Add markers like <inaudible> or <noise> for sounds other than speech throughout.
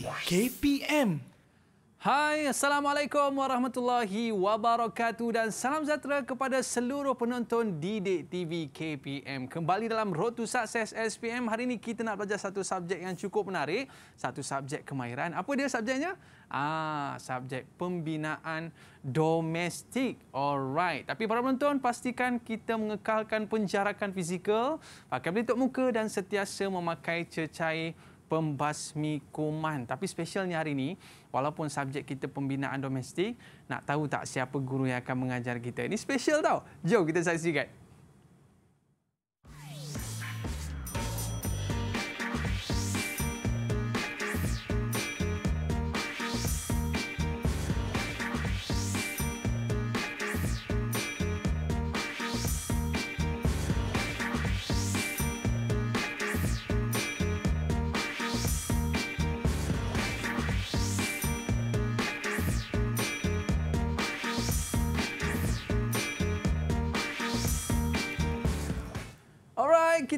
KPM. Hai, Assalamualaikum Warahmatullahi Wabarakatuh dan salam sejahtera kepada seluruh penonton Didik TV KPM. Kembali dalam Road to Success SPM, hari ini kita nak belajar satu subjek yang cukup menarik, satu subjek kemahiran. Apa dia subjeknya? Ah, subjek pembinaan domestik. Alright. Tapi para penonton, pastikan kita mengekalkan penjarakan fizikal, pakai pelitup muka dan sentiasa memakai cecair pembasmi kuman. Tapi spesialnya hari ini, walaupun subjek kita pembinaan domestik, nak tahu tak siapa guru yang akan mengajar kita? Ini spesial tau. Jom kita saksikan.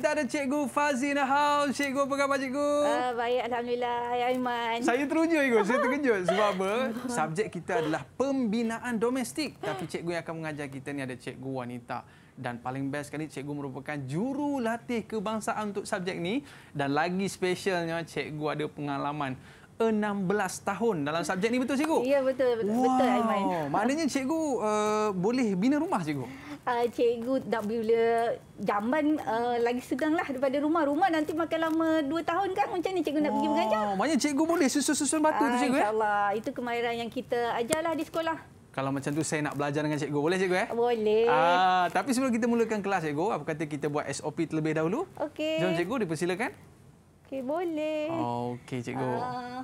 kita ada Cikgu Fazi in the house. Cikgu apa khabar Cikgu? Uh, baik Alhamdulillah. Ya Aiman. Saya teruja Cikgu. Saya <laughs> terkejut. Sebab apa? Subjek kita adalah pembinaan domestik. Tapi Cikgu yang akan mengajar kita ni ada Cikgu wanita. Dan paling best sekali Cikgu merupakan jurulatih kebangsaan untuk subjek ni. Dan lagi spesialnya Cikgu ada pengalaman 16 tahun dalam subjek ni betul Cikgu? Ya betul. Betul, wow. betul Aiman. Maknanya Cikgu uh, boleh bina rumah Cikgu? uh, cikgu dah bila jaman uh, lagi sedang lah daripada rumah. Rumah nanti makan lama dua tahun kan macam ni cikgu nak oh, pergi mengajar. Maknanya cikgu boleh susun-susun batu uh, tu ah, cikgu. Eh? InsyaAllah. Ya? Itu kemahiran yang kita ajarlah di sekolah. Kalau macam tu saya nak belajar dengan cikgu. Boleh cikgu eh? Boleh. Ah, tapi sebelum kita mulakan kelas cikgu, apa kata kita buat SOP terlebih dahulu? Okey. Jom cikgu dipersilakan. Okey, boleh. Okey cikgu. Uh...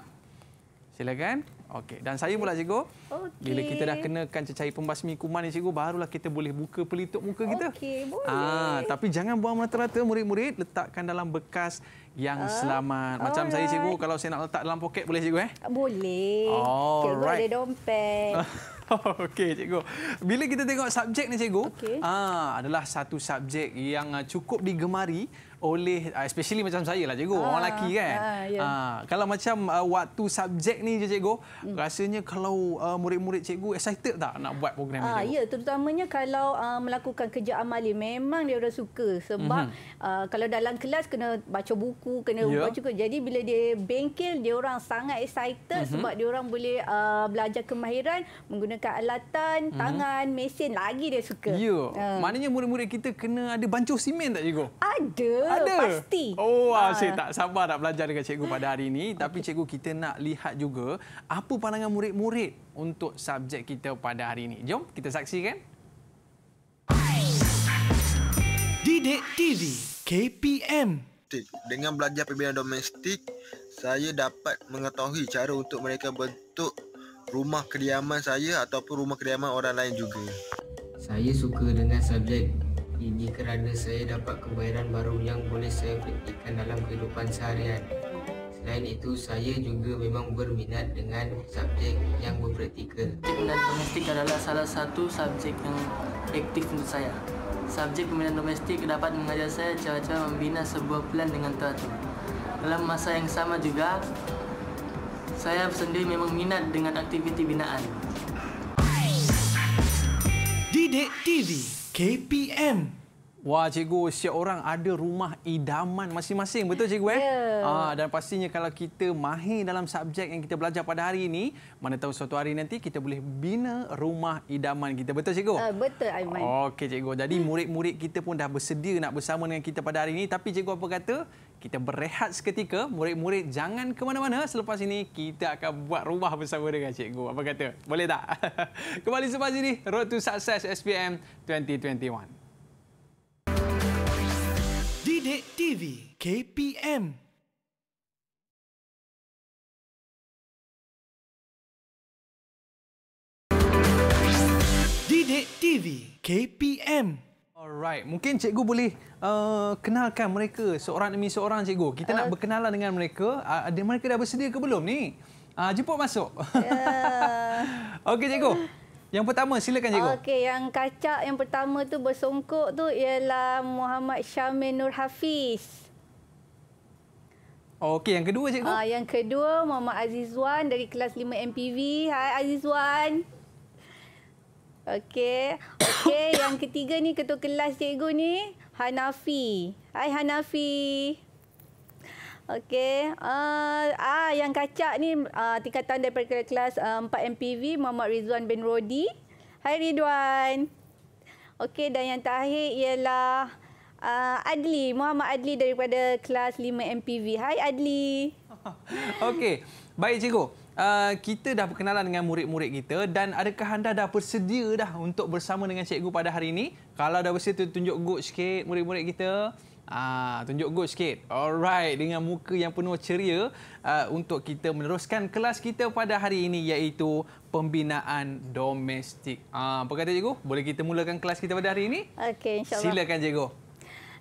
Silakan. Silakan. Okey, dan saya pula cikgu. Okay. Bila kita dah kenakan cecair pembasmi kuman ni cikgu, barulah kita boleh buka pelitup muka kita. Okey, ah, boleh. Ah, tapi jangan buang merata-rata murid-murid, letakkan dalam bekas yang uh, selamat. Macam alright. saya cikgu, kalau saya nak letak dalam poket boleh cikgu eh? Boleh. Oh, right. ada dompet. <laughs> Okey cikgu. Bila kita tengok subjek ni cikgu, okay. ah adalah satu subjek yang cukup digemari oleh ah, especially macam saya lah cikgu, ah, orang lelaki kan. Ah, yeah. Ya. uh, kalau macam uh, waktu subjek ni je cikgu, mm. rasanya kalau uh, murid-murid cikgu excited tak nak buat program ah, ni? Ah, ya, terutamanya kalau uh, melakukan kerja amali memang dia orang suka sebab mm-hmm. uh, kalau dalam kelas kena baca buku, kena yeah. baca buku. Jadi bila dia bengkel, dia orang sangat excited mm-hmm. sebab dia orang boleh uh, belajar kemahiran menggunakan alatan, mm-hmm. tangan, mesin lagi dia suka. Ya. Yeah. Uh. Maknanya murid-murid kita kena ada bancuh simen tak cikgu? Ada. Ada. Pasti. Oh, ha. Ah, asyik ah. tak sabar nak belajar dengan cikgu pada hari ini. Okay. <laughs> Tapi cikgu kita nak lihat juga apa pandangan murid-murid untuk subjek kita pada hari ini. Jom kita saksikan. Didik TV KPM dengan belajar pembinaan domestik, saya dapat mengetahui cara untuk mereka bentuk rumah kediaman saya ataupun rumah kediaman orang lain juga. Saya suka dengan subjek ini kerana saya dapat kebayaran baru yang boleh saya praktikkan dalam kehidupan seharian. Selain itu, saya juga memang berminat dengan subjek yang berpraktikal. Pemindahan domestik adalah salah satu subjek yang aktif untuk saya. Subjek pemindahan domestik dapat mengajar saya cara-cara membina sebuah plan dengan teratur. Dalam masa yang sama juga, saya sendiri memang minat dengan aktiviti binaan. Didik TV KPM. Wah, cikgu, setiap orang ada rumah idaman masing-masing. Betul, cikgu? Eh? Ya. Yeah. Ah, dan pastinya kalau kita mahir dalam subjek yang kita belajar pada hari ini, mana tahu suatu hari nanti kita boleh bina rumah idaman kita. Betul, cikgu? Uh, betul, Aiman. Okey, cikgu. Jadi murid-murid kita pun dah bersedia nak bersama dengan kita pada hari ini. Tapi cikgu apa kata? kita berehat seketika. Murid-murid jangan ke mana-mana. Selepas ini kita akan buat rumah bersama dengan cikgu. Apa kata? Boleh tak? <laughs> Kembali selepas ini, Road to Success SPM 2021. Didik TV KPM Didik TV KPM Alright, mungkin cikgu boleh uh, kenalkan mereka seorang demi seorang cikgu. Kita uh. nak berkenalan dengan mereka. Ah, ada uh, mereka dah bersedia ke belum ni? Uh, jemput masuk. Yeah. <laughs> Okey cikgu. Yang pertama silakan cikgu. Okey, yang kacak yang pertama tu bersongkok tu ialah Muhammad Syamil Nur Hafiz. Okey, yang kedua cikgu. Ah, uh, yang kedua Muhammad Azizwan dari kelas 5 MPV. Hai Azizwan. Okey. Okey, <coughs> yang ketiga ni ketua kelas cikgu ni Hanafi. Hai Hanafi. Okey. Uh, ah yang kacak ni uh, tingkatan daripada kelas uh, 4 MPV Muhammad Rizwan bin Rodi. Hai Ridwan. Okey dan yang terakhir ialah uh, Adli, Muhammad Adli daripada kelas 5 MPV. Hai Adli. <laughs> Okey. Baik cikgu. Ah, kita dah berkenalan dengan murid-murid kita dan adakah anda dah bersedia dah untuk bersama dengan cikgu pada hari ini? Kalau dah bersedia tunjuk good sikit murid-murid kita. Ah, tunjuk good sikit. Alright, dengan muka yang penuh ceria uh, untuk kita meneruskan kelas kita pada hari ini iaitu pembinaan domestik. Ah, apa kata cikgu? Boleh kita mulakan kelas kita pada hari ini? Okey, insyaallah. Silakan cikgu.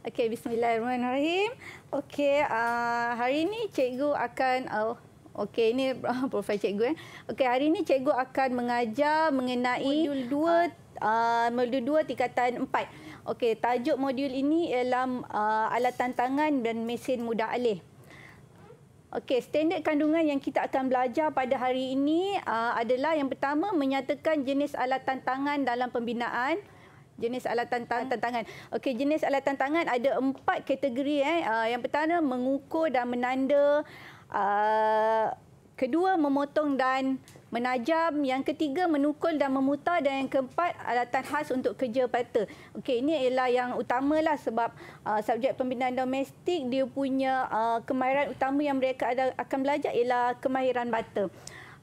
Okey, bismillahirrahmanirrahim. Okey, uh, hari ini cikgu akan uh, Okey, ini uh, <laughs> profil cikgu. Eh. Okey, hari ini cikgu akan mengajar mengenai modul dua, uh, uh, modul dua tingkatan empat. Okey, tajuk modul ini ialah uh, alatan tangan dan mesin mudah alih. Okey, standard kandungan yang kita akan belajar pada hari ini uh, adalah yang pertama menyatakan jenis alat tantangan dalam pembinaan. Jenis alat tantangan. tangan. Okey, jenis alat tantangan ada empat kategori. Eh. Uh, yang pertama, mengukur dan menanda. Uh, kedua memotong dan menajam, yang ketiga menukul dan memutar dan yang keempat alatan khas untuk kerja patah. Okey, ini ialah yang utamalah sebab uh, subjek pembinaan domestik dia punya uh, kemahiran utama yang mereka ada, akan belajar ialah kemahiran bata.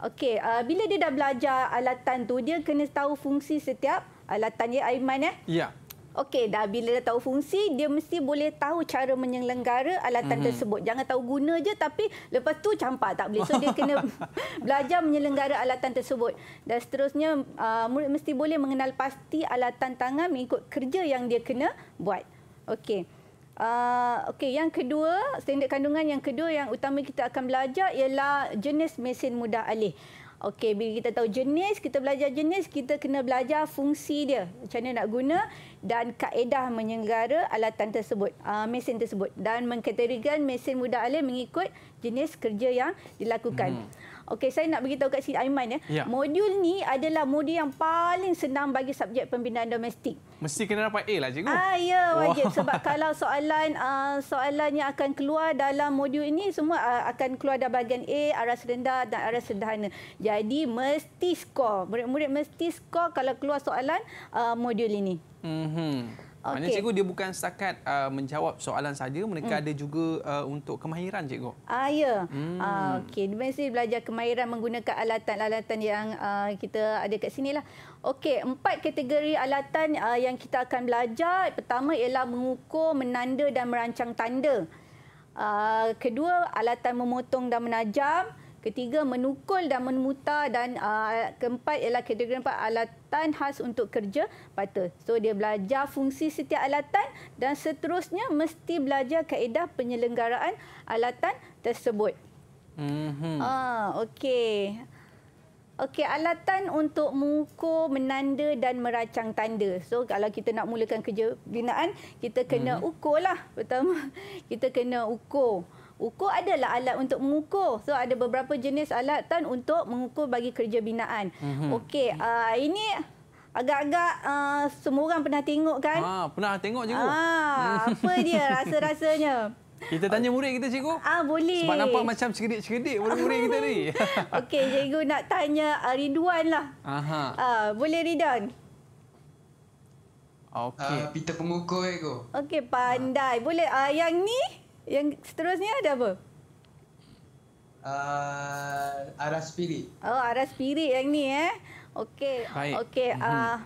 Okey, uh, bila dia dah belajar alatan tu dia kena tahu fungsi setiap alatan ya Aiman eh? Ya. Okey, dah bila dah tahu fungsi, dia mesti boleh tahu cara menyelenggara alatan mm -hmm. tersebut. Jangan tahu guna je tapi lepas tu campak tak boleh. So dia kena <laughs> belajar menyelenggara alatan tersebut. Dan seterusnya uh, murid mesti boleh mengenal pasti alatan tangan mengikut kerja yang dia kena buat. Okey. Uh, okay, yang kedua, standard kandungan yang kedua yang utama kita akan belajar ialah jenis mesin mudah alih. Okey, bila kita tahu jenis, kita belajar jenis, kita kena belajar fungsi dia. Macam mana nak guna? dan kaedah menyenggara alatan tersebut, uh, mesin tersebut dan mengkategorikan mesin muda alih mengikut jenis kerja yang dilakukan. Hmm. Okey, saya nak beritahu kat sini Aiman ya. ya. Modul ni adalah modul yang paling senang bagi subjek pembinaan domestik. Mesti kena dapat A lah cikgu. Ah, ya, wajib. Wow. Sebab <laughs> kalau soalan uh, soalan yang akan keluar dalam modul ini semua uh, akan keluar dalam bahagian A, aras rendah dan aras sederhana. Jadi, mesti skor. Murid-murid mesti skor kalau keluar soalan uh, modul ini. Mm Okay. Maknanya cikgu dia bukan setakat uh, menjawab soalan saja, mereka hmm. ada juga uh, untuk kemahiran cikgu. Ah ya. Hmm. Ah okey, mesti belajar kemahiran menggunakan alatan-alatan yang uh, kita ada kat lah. Okey, empat kategori alatan uh, yang kita akan belajar. Pertama ialah mengukur, menanda dan merancang tanda. Uh, kedua, alatan memotong dan menajam ketiga menukul dan memutar dan uh, keempat ialah kategori empat alatan khas untuk kerja bata. So dia belajar fungsi setiap alatan dan seterusnya mesti belajar kaedah penyelenggaraan alatan tersebut. Mhm. Ah, uh, okey. Okey, alatan untuk mengukur, menanda dan merancang tanda. So kalau kita nak mulakan kerja binaan, kita kena hmm. lah pertama. <laughs> Kita kena ukur. Ukur adalah alat untuk mengukur. So ada beberapa jenis alat tan untuk mengukur bagi kerja binaan. Mm-hmm. Okey, uh, ini agak-agak uh, semua orang pernah tengok kan? Ah pernah tengok cikgu. Ah hmm. apa dia <laughs> rasa-rasanya? Kita tanya murid kita cikgu. Ah boleh. Sebab nampak macam cekedik-cekedik murid-murid <laughs> kita ni. <laughs> Okey, cikgu nak tanya uh, Ridwan lah. Aha. Uh, boleh Ridwan. Okey. Uh, pita pengukur cikgu. Okey, pandai. Boleh uh, yang ni? Yang seterusnya ada apa? Uh, arah spirit. Oh, arah spirit yang ni eh. Okey. Okey. Uh,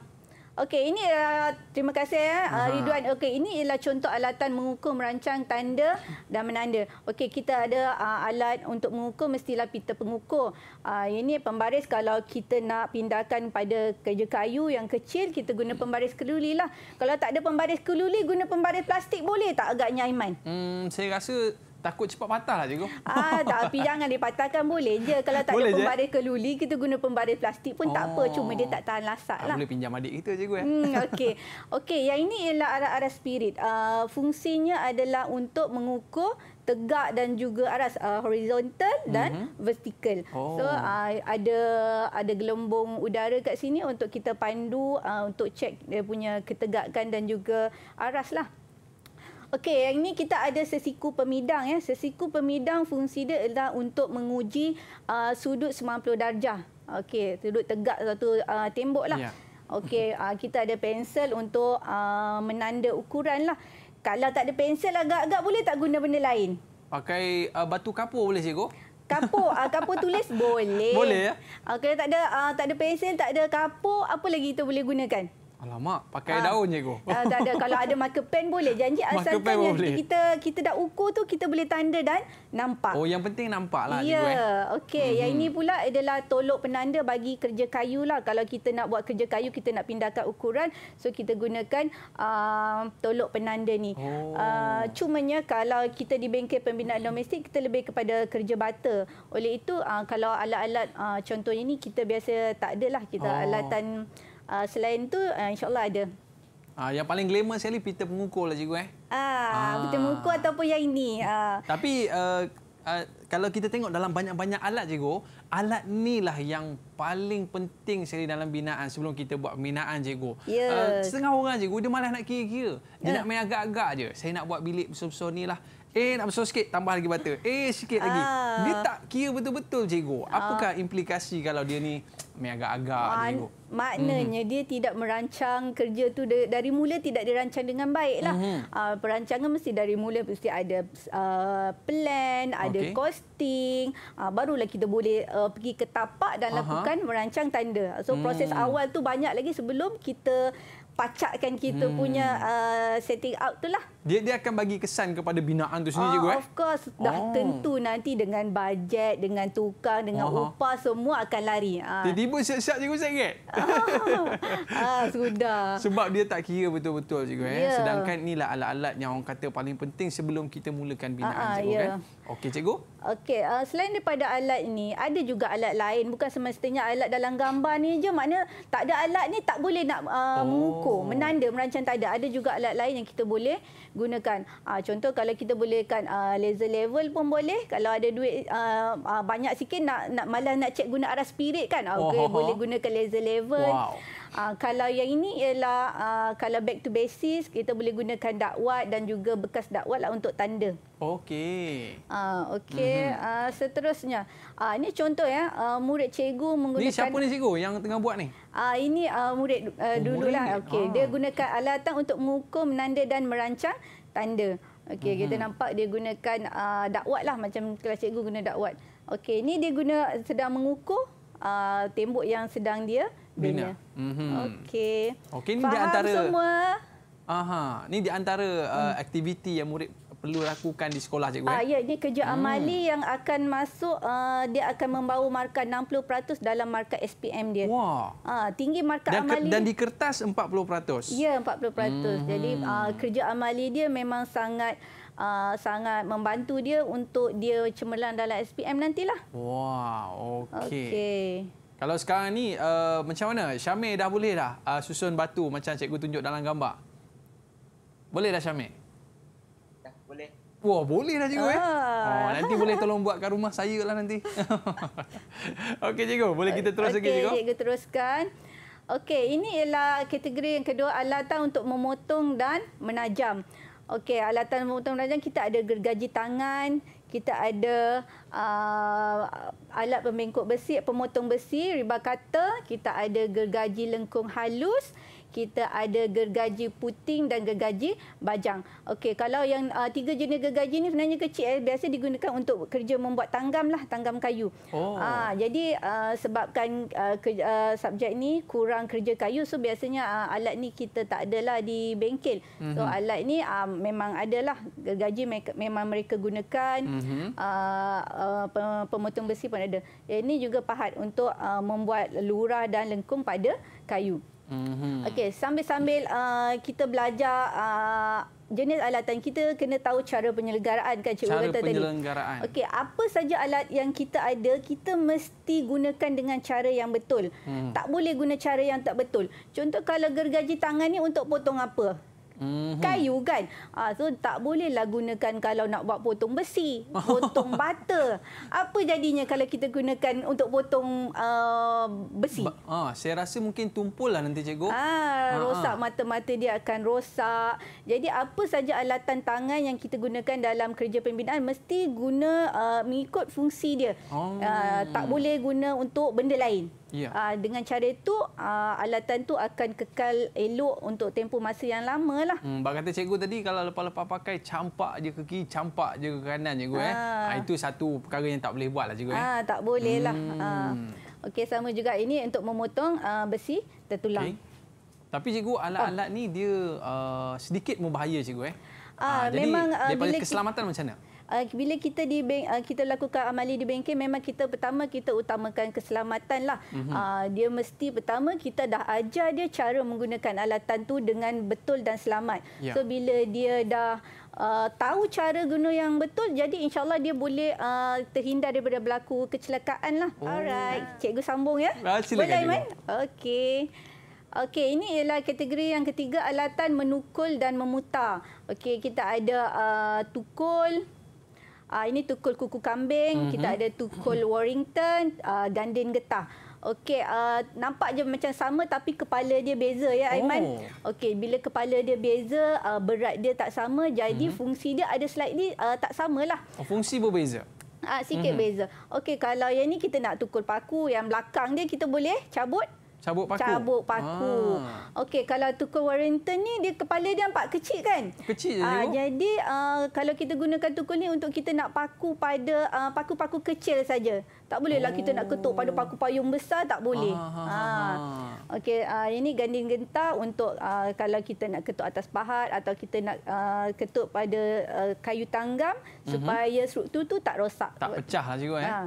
Okey, ini uh, terima kasih ya uh, Ridwan. Okey, ini ialah contoh alatan mengukur merancang tanda dan menanda. Okey, kita ada uh, alat untuk mengukur mestilah pita pengukur. Uh, ini pembaris kalau kita nak pindahkan pada kerja kayu yang kecil kita guna pembaris keluli lah. Kalau tak ada pembaris keluli guna pembaris plastik boleh tak agaknya Aiman? Hmm, saya rasa Takut cepat patah lah cikgu. Ah, <laughs> tapi jangan dipatahkan boleh je. Kalau tak boleh ada pembaris keluli, kita guna pembaris plastik pun oh. tak apa. Cuma dia tak tahan lasak ah, lah. Boleh pinjam adik kita cikgu. Ya? Hmm, <laughs> Okey, okay, yang ini ialah arah-arah spirit. Uh, fungsinya adalah untuk mengukur tegak dan juga aras uh, horizontal dan mm -hmm. vertikal. Oh. So uh, ada ada gelembung udara kat sini untuk kita pandu uh, untuk cek dia punya ketegakan dan juga aras lah. Okey, yang ni kita ada sesiku pemidang ya. Sesiku pemidang fungsi dia adalah untuk menguji uh, sudut 90 darjah. Okey, sudut tegak satu uh, lah. Yeah. Okey, <laughs> uh, kita ada pensel untuk uh, menanda ukuran lah. Kalau tak ada pensel agak-agak boleh tak guna benda lain? Pakai uh, batu kapur boleh cikgu? Kapur, uh, kapur tulis boleh. <laughs> Boleh ya. Uh, kalau tak ada uh, tak ada pensel, tak ada kapur, apa lagi kita boleh gunakan? Alamak, pakai ha. daun je ko Uh, ah, tak ada. Kalau ada marker pen boleh. Janji asalkan yang boleh. kita kita dah ukur tu kita boleh tanda dan nampak. Oh, yang penting nampak lah. Ya, eh. okey. Mm -hmm. Yang mhm. ini pula adalah tolok penanda bagi kerja kayu lah. Kalau kita nak buat kerja kayu, kita nak pindahkan ukuran. So, kita gunakan uh, tolok penanda ni. Oh. Uh, cumanya kalau kita di bengkel pembinaan domestik, kita lebih kepada kerja bata. Oleh itu, uh, kalau alat-alat uh, contohnya ni, kita biasa tak ada lah kita oh. alatan... Uh, selain tu uh, insyaallah ada. Uh, yang paling glamour sekali Peter pengukur lah cikgu eh. Ah, uh, uh. Peter pengukur ataupun yang ini. Uh. Tapi uh, Uh, kalau kita tengok dalam banyak-banyak alat cikgu, alat inilah yang paling penting sekali dalam binaan sebelum kita buat binaan cikgu. Yeah. Uh, setengah orang cikgu dia malas nak kira-kira. Dia yeah. nak main agak-agak aje. Saya nak buat bilik besar-besar ni lah. Eh nak bersuara sikit tambah lagi butter. Eh sikit lagi. Aa. Ah. Dia tak kira betul-betul cikgu. Apakah Aa. Ah. implikasi kalau dia ni <tsk> main agak-agak Ma Maknanya -hmm. dia tidak merancang kerja tu dari mula tidak dirancang dengan baik Mm -hmm. uh, perancangan mesti dari mula mesti ada uh, plan, ada okay. costing, uh, barulah kita boleh uh, pergi ke tapak dan Aha. lakukan merancang tanda. So mm. proses awal tu banyak lagi sebelum kita pacakkan kita mm. punya uh, setting out tu lah dia dia akan bagi kesan kepada binaan tu sendiri oh, ah, cikgu eh? Of course dah oh. tentu nanti dengan bajet, dengan tukang, dengan uh upah semua akan lari. Ah. Tiba-tiba siap-siap cikgu sakit. Ah. ah, sudah. Sebab dia tak kira betul-betul cikgu eh. Yeah. Sedangkan inilah alat-alat yang orang kata paling penting sebelum kita mulakan binaan uh cikgu yeah. kan. Okey cikgu. Okey, uh, selain daripada alat ni ada juga alat lain. Bukan semestinya alat dalam gambar ni je. Maknanya tak ada alat ni tak boleh nak uh, oh. mengukur, menanda, merancang tak ada. Ada juga alat lain yang kita boleh gunakan. Uh, contoh kalau kita bolehkan uh, laser level pun boleh. Kalau ada duit uh, uh, banyak sikit nak, nak malas nak cek guna arah spirit kan. Okay, oh, boleh gunakan laser level. Wow. Uh, kalau yang ini ialah uh, kalau back to basis kita boleh gunakan dakwat dan juga bekas dakwat lah untuk tanda. Okey. Uh, Okey. Mm-hmm. Uh, seterusnya, uh, ini contoh ya uh, murid cikgu menggunakan. Ini siapa ni cikgu yang tengah buat ni? Uh, ini uh, murid uh, oh, lah. Okey. Ah. Dia gunakan alatan untuk mengukur, menanda dan merancang tanda. Okey. Mm-hmm. Kita mhm. nampak dia gunakan uh, dakwat lah macam kelas cikgu guna dakwat. Okey. Ini dia guna sedang mengukur uh, tembok yang sedang dia Bina. Mhm. Okey. Okey ni di antara semua. Aha, ni di antara uh, hmm. aktiviti yang murid perlu lakukan di sekolah cikgu. Ah eh? ya, ini kerja hmm. amali yang akan masuk uh, dia akan membawa markah 60% dalam markah SPM dia. Wah. Ah tinggi markah dan, amali. Dan di kertas 40%. Ya, 40%. Hmm. Jadi uh, kerja amali dia memang sangat Uh, sangat membantu dia untuk dia cemerlang dalam SPM nantilah. Wah, wow, okey. Okey. Kalau sekarang ni uh, macam mana? Syamir dah boleh dah uh, susun batu macam cikgu tunjuk dalam gambar. Boleh dah Syamir? Dah boleh. Wah, boleh dah cikgu eh? ah. eh. Oh, nanti boleh <laughs> tolong buat buatkan rumah saya lah nanti. <laughs> Okey cikgu, boleh kita terus okay, lagi cikgu? Okey, cikgu teruskan. Okey, ini ialah kategori yang kedua alatan untuk memotong dan menajam. Okey, alatan memotong dan menajam kita ada gergaji tangan, kita ada uh, alat pembengkok besi, pemotong besi, riba kata, kita ada gergaji lengkung halus, kita ada gergaji puting dan gergaji bajang. Okey, kalau yang uh, tiga jenis gergaji ni sebenarnya kecil eh, biasa digunakan untuk kerja membuat tanggam lah, tanggam kayu. Oh. Uh, jadi uh, sebabkan uh, kerja, uh, subjek ni kurang kerja kayu, so biasanya uh, alat ni kita tak adalah di bengkel. So mm-hmm. alat ni uh, memang adalah gergaji memang mereka gunakan mm-hmm. uh, uh, pemotong besi pun ada. Ini juga pahat untuk uh, membuat lurah dan lengkung pada kayu. Mm-hmm. Okey, sambil-sambil uh, kita belajar uh, jenis alatan, kita kena tahu cara penyelenggaraan kan Cikgu kata tadi. Cara penyelenggaraan. Okey, apa saja alat yang kita ada, kita mesti gunakan dengan cara yang betul. Mm. Tak boleh guna cara yang tak betul. Contoh kalau gergaji tangan ni untuk potong apa? hmm Kayu kan. Ah, so tak bolehlah gunakan kalau nak buat potong besi, <laughs> potong bata. Apa jadinya kalau kita gunakan untuk potong uh, besi? Ba- ah, saya rasa mungkin tumpullah nanti cikgu. Ah, ah, ah, rosak mata-mata dia akan rosak. Jadi apa saja alatan tangan yang kita gunakan dalam kerja pembinaan mesti guna uh, mengikut fungsi dia. Oh. Uh, tak boleh guna untuk benda lain. Ya. Uh, dengan cara itu, uh, alatan tu akan kekal elok untuk tempoh masa yang lama. Lah. Hmm, Bahkan kata cikgu tadi, kalau lepas-lepas pakai, campak je ke kiri, campak je ke kanan cikgu. Uh. Eh. Uh, itu satu perkara yang tak boleh buat lah cikgu. Uh, eh. Tak boleh lah. hmm. lah. Uh. Okey, sama juga ini untuk memotong uh, besi tertulang. Okay. Tapi cikgu, alat-alat ni dia uh, sedikit membahaya cikgu. Eh. Uh, uh, jadi, memang, daripada keselamatan macam mana? Ah, bila kita di bank, uh, kita lakukan amali di bengkel memang kita pertama kita utamakan keselamatan lah. Mm-hmm. Uh, dia mesti pertama kita dah ajar dia cara menggunakan alatan tu dengan betul dan selamat. Yeah. So bila dia dah Uh, tahu cara guna yang betul jadi insyaallah dia boleh uh, terhindar daripada berlaku kecelakaan lah. Oh. Alright, cikgu sambung ya. Boleh main? Okey. Okey, ini ialah kategori yang ketiga alatan menukul dan memutar. Okey, kita ada uh, tukul, uh, ini tukul kuku kambing, mm-hmm. kita mhm. ada tukul Warrington, uh, ah, dandin getah. Okey, uh, nampak je macam sama tapi kepala dia beza ya Aiman. Oh. Okey, bila kepala dia beza, uh, berat dia tak sama, jadi mm-hmm. fungsi dia ada slightly uh, tak samalah. Oh, fungsi berbeza. Ah, sikit mm-hmm. beza. Okey, kalau yang ni kita nak tukul paku, yang belakang dia kita boleh cabut. Cabuk paku. Cabut paku. Ah. Okey, kalau Tukul Warrington ni, dia kepala dia nampak kecil kan? Kecil je. Ah, jadi, uh, kalau kita gunakan tukul ni untuk kita nak paku pada ah, paku-paku uh, kecil saja. Tak bolehlah oh. kita nak ketuk pada paku payung besar, tak boleh. ah, ha, ha, ha. ah. Ah. Okey, uh, ini ganding genta untuk uh, kalau kita nak ketuk atas pahat atau kita nak uh, ketuk pada uh, kayu tanggam mm-hmm. supaya struktur tu tak rosak. Tak pecah lah cikgu. Eh? Ha.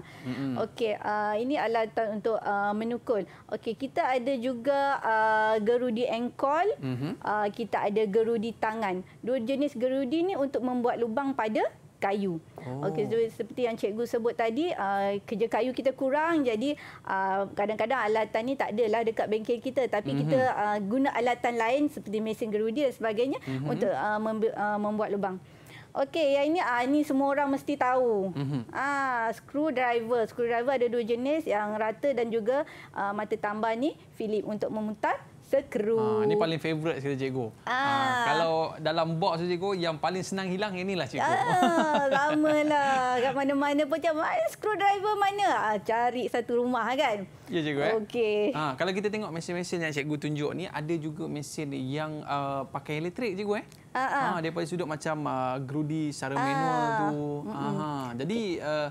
Okey, uh, ini alat untuk uh, menukul. Okey, kita ada juga uh, gerudi engkol. Mm-hmm. Uh, kita ada gerudi tangan. Dua jenis gerudi ni untuk membuat lubang pada kayu. Oh. Okey, so, seperti yang cikgu sebut tadi, uh, kerja kayu kita kurang jadi uh, kadang-kadang alatan ni tak adalah dekat bengkel kita tapi mm-hmm. kita mhm. uh, guna alatan lain seperti mesin gerudi dan sebagainya mm-hmm. untuk uh, memb- uh, membuat lubang. Okey, yang ini ah ini semua orang mesti tahu. Mm-hmm. Ah screwdriver, screwdriver ada dua jenis yang rata dan juga ah, mata tambah ni Philip untuk memutar Sekru. Ha, ah, ini paling favourite kita cikgu. Ha, kalau dalam box tu cikgu, yang paling senang hilang inilah cikgu. Ramalah. <laughs> Kat mana-mana pun macam, screwdriver mana? Ha, cari satu rumah kan? Ya cikgu. Eh. Okey. Ah kalau kita tengok mesin-mesin yang cikgu tunjuk ni, ada juga mesin yang uh, pakai elektrik cikgu eh? Ah ah. ha, daripada sudut macam uh, grudi secara ha. manual tu. Mm -mm. Ha, jadi uh,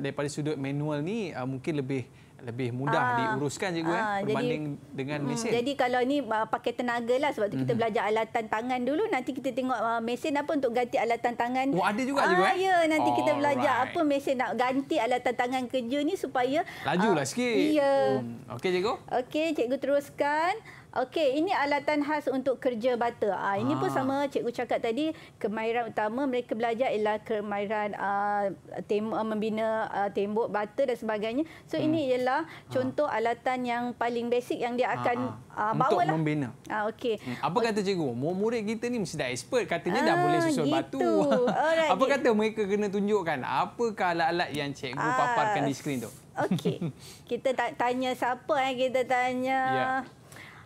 daripada sudut manual ni, uh, mungkin lebih lebih mudah aa, ah. diuruskan cikgu aa, eh, ah, berbanding jadi, dengan hmm, mesin. jadi kalau ni uh, pakai tenaga lah sebab tu kita mm. belajar alatan tangan dulu nanti kita tengok uh, mesin apa untuk ganti alatan tangan. Oh ada juga cikgu eh? Ya nanti All kita belajar right. apa mesin nak ganti alatan tangan kerja ni supaya. Lajulah uh, sikit. Ya. Yeah. Hmm. Okey cikgu. Okey cikgu teruskan. Okey, ini alatan khas untuk kerja bata. Ah, ini ha. pun ah. sama cikgu cakap tadi, kemahiran utama mereka belajar ialah kemahiran uh, tem ah, membina uh, tembok bata dan sebagainya. So hmm. ini ialah contoh alatan yang paling basic yang dia akan ha. ha. uh, bawa lah. membina. Ah, okey. Hmm. Apa kata cikgu? Murid-murid kita ni mesti dah expert katanya ha, dah boleh susun gitu. batu. Alright. Apa kata mereka kena tunjukkan apakah alat-alat yang cikgu ha. paparkan di skrin tu? Okey. <laughs> kita tanya siapa eh? Kita tanya yeah.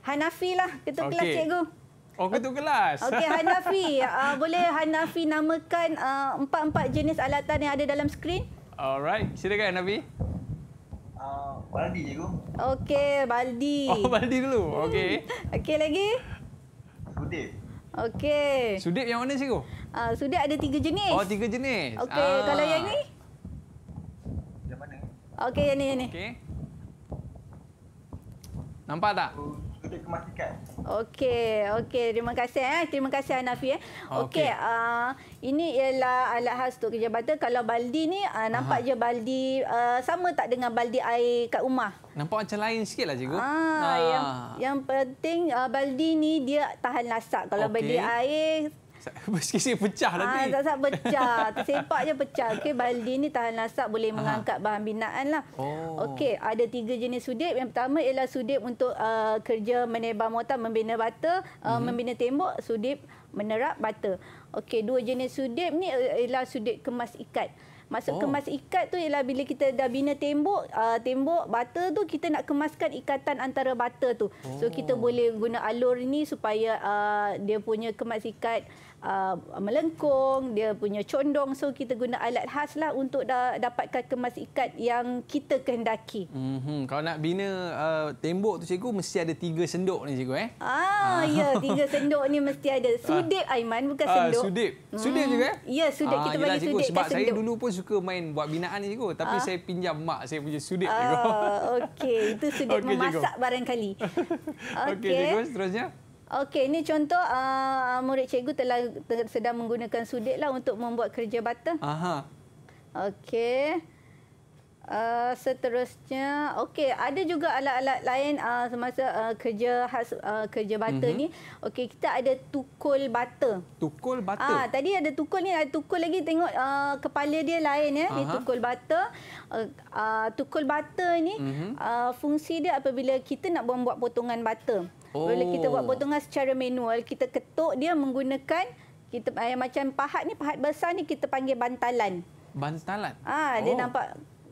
Hanafi lah ketua okay. kelas cikgu. Oh ketua kelas. Okey <laughs> Hanafi, uh, boleh Hanafi namakan ah, empat-empat uh, jenis alatan yang ada dalam skrin? Alright, silakan Hanafi. Uh, baldi cikgu. Okey, baldi. Oh baldi dulu. Hmm. Okey. Okey lagi? Sudip. Okey. Sudip yang mana cikgu? Ah uh, sudip ada tiga jenis. Oh tiga jenis. Okey, uh. kalau yang ni? Yang mana? Okey, yang ni yang Okey. Nampak tak? Oh untuk Okey, okey. Terima kasih. Eh. Terima kasih Hanafi. Eh. Okey, okay. uh, ini ialah alat khas untuk kerja bata. Kalau baldi ni, uh, nampak Aha. je baldi uh, sama tak dengan baldi air kat rumah? Nampak macam lain sikit lah cikgu. Ah, ah. Yang, yang penting uh, baldi ni dia tahan lasak. Kalau okay. baldi air Sikit-sikit <laughs> pecah ha, nanti. Tak, tak pecah. <laughs> Tersepak je pecah. Okey, baldi ni tahan lasak boleh Aha. mengangkat bahan binaan lah. Oh. Okey, ada tiga jenis sudip. Yang pertama ialah sudip untuk uh, kerja menebar mortar, membina bata, uh, hmm. membina tembok, sudip menerap bata. Okey, dua jenis sudip ni ialah sudip kemas ikat. Masuk oh. kemas ikat tu ialah bila kita dah bina tembok, uh, tembok, bata tu kita nak kemaskan ikatan antara bata tu. Oh. So kita oh. boleh guna alur ni supaya uh, dia punya kemas ikat uh, melengkung, dia punya condong. So kita guna alat khas lah untuk da dapatkan kemas ikat yang kita kehendaki. Mm -hmm. Kalau nak bina uh, tembok tu cikgu, mesti ada tiga sendok ni cikgu eh? Ah, ya, ah. Ya, tiga <laughs> sendok ni mesti ada. Ah. Sudip Aiman, bukan ah, sendok. Uh, sudip. Hmm. Sudip juga eh? Ya, sudip. Ah, kita bagi sudip Sebab saya dulu pun suka main buat binaan ni cikgu. Tapi ah. saya pinjam mak saya punya sudip ah, cikgu. Okey, itu sudip <laughs> okay, memasak <laughs> cikgu. barangkali. Okey, okay, cikgu. Seterusnya. Okey, ini contoh uh, murid cikgu telah sedang menggunakan sudik lah untuk membuat kerja bata. Aha. Okey. Uh, seterusnya, okey, ada juga alat-alat lain uh, semasa uh, kerja uh, kerja bata mm -hmm. Okey, kita ada tukul bata. Tukul bata. Ah, tadi ada tukul ni, ada tukul lagi tengok uh, kepala dia lain ya, ni tukul bata. Uh, uh, tukul bata ni mm -hmm. uh, fungsi dia apabila kita nak buat potongan bata. Oh. Bila kita buat oh. potongan secara manual, kita ketuk dia menggunakan kita eh, macam pahat ni, pahat besar ni kita panggil bantalan. Bantalan. Ah, ha, dia oh. nampak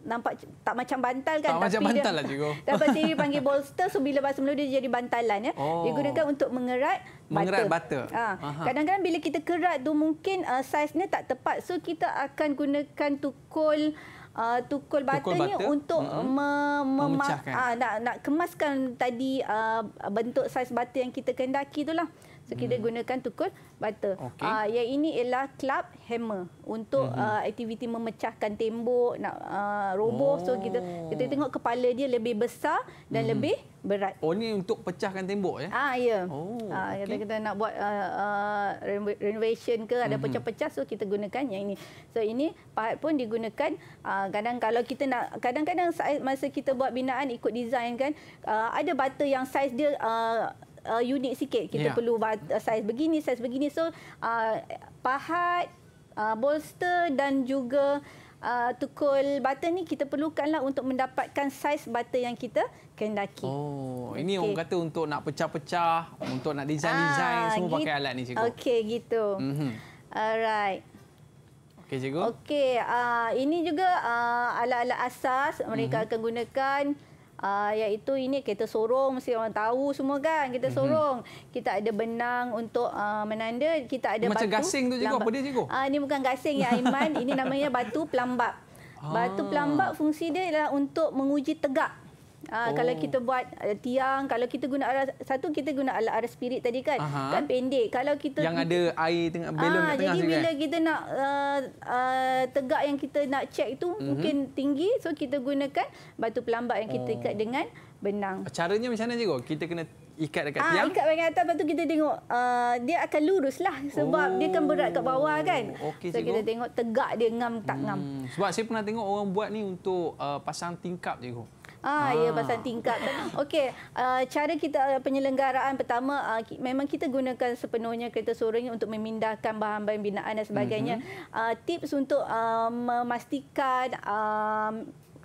nampak tak macam bantal kan tak tapi macam dia, bantal lah cikgu. <laughs> Dapat sini <laughs> panggil bolster so bila bahasa Melayu dia jadi bantalan ya. Oh. Digunakan untuk mengerat mengerat butter. butter. Ah, kadang-kadang bila kita kerat tu mungkin uh, eh, saiznya tak tepat so kita akan gunakan tukul uh, tukul batanya butter, untuk uh, me- memecahkan. Uh, nak, nak kemaskan tadi uh, bentuk saiz batu yang kita kendaki itulah. lah. So kita hmm. gunakan tukul bata. Okay. Uh, ah, yang ini ialah club hammer untuk hmm. uh, aktiviti memecahkan tembok, nak uh, roboh. Oh. So kita oh. kita tengok kepala dia lebih besar dan hmm. lebih berat. Oh ni untuk pecahkan tembok ya? Ah ya. Oh, ah, Uh, kita nak buat uh, uh, renovation ke ada hmm. pecah-pecah so kita gunakan yang ini. So ini pahat pun digunakan uh, kadang kalau kita nak kadang-kadang masa kita buat binaan ikut design kan uh, ada bata yang saiz dia uh, uh, unik sikit. Kita yeah. perlu uh, saiz begini, saiz begini. So, uh, pahat, uh, bolster dan juga uh, tukul butter ni kita perlukanlah untuk mendapatkan saiz butter yang kita kendaki. Oh, ini orang kata untuk nak pecah-pecah, untuk nak design-design ah, semua pakai alat ni cikgu. Okey, gitu. Mm -hmm. Alright. Okey, cikgu. Okey, uh, ini juga uh, alat-alat uh, asas mereka mm -hmm. akan gunakan. Uh, iaitu ini kereta sorong mesti orang tahu semua kan kita mm -hmm. sorong kita ada benang untuk uh, menanda kita ada macam batu macam gasing tu juga. apa dia cikgu uh, ini bukan gasing ya iman ini namanya batu pelambap <laughs> ah. batu pelambap fungsi dia ialah untuk menguji tegak Uh, oh. Kalau kita buat uh, tiang, kalau kita guna arah, satu kita guna alat arah spirit tadi kan, Aha. kan pendek. Kalau kita yang ada air tengah belum uh, ah, tengah. Jadi bila kan? kita nak uh, uh, tegak yang kita nak cek itu mm-hmm. mungkin tinggi, so kita gunakan batu pelambak yang kita oh. ikat dengan benang. Caranya macam mana cikgu? Kita kena ikat dekat ha, tiang. ikat bagian atas lepas tu kita tengok uh, dia akan lurus lah sebab oh. dia kan berat kat bawah oh, kan. Okay, so kita tengok tegak dia ngam tak hmm. ngam. Sebab saya pernah tengok orang buat ni untuk uh, pasang tingkap cikgu. Ah, ah. ya ah. pasal tingkap. Kan. <laughs> Okey, uh, cara kita uh, penyelenggaraan pertama uh, memang kita gunakan sepenuhnya kereta sorong untuk memindahkan bahan-bahan binaan dan sebagainya. Mm-hmm. Uh, tips untuk uh, memastikan um,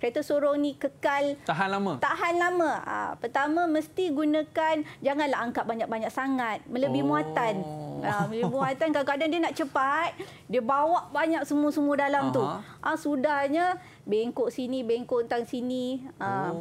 Kereta sorong ni kekal tahan lama. Tahan lama. Ha, pertama mesti gunakan janganlah angkat banyak-banyak sangat, melebihi oh. muatan. Ha, melebihi muatan kadang-kadang dia nak cepat, dia bawa banyak semua-semua dalam uh-huh. tu. Ah ha, sudahnya bengkok sini, bengkok tang sini. Uh,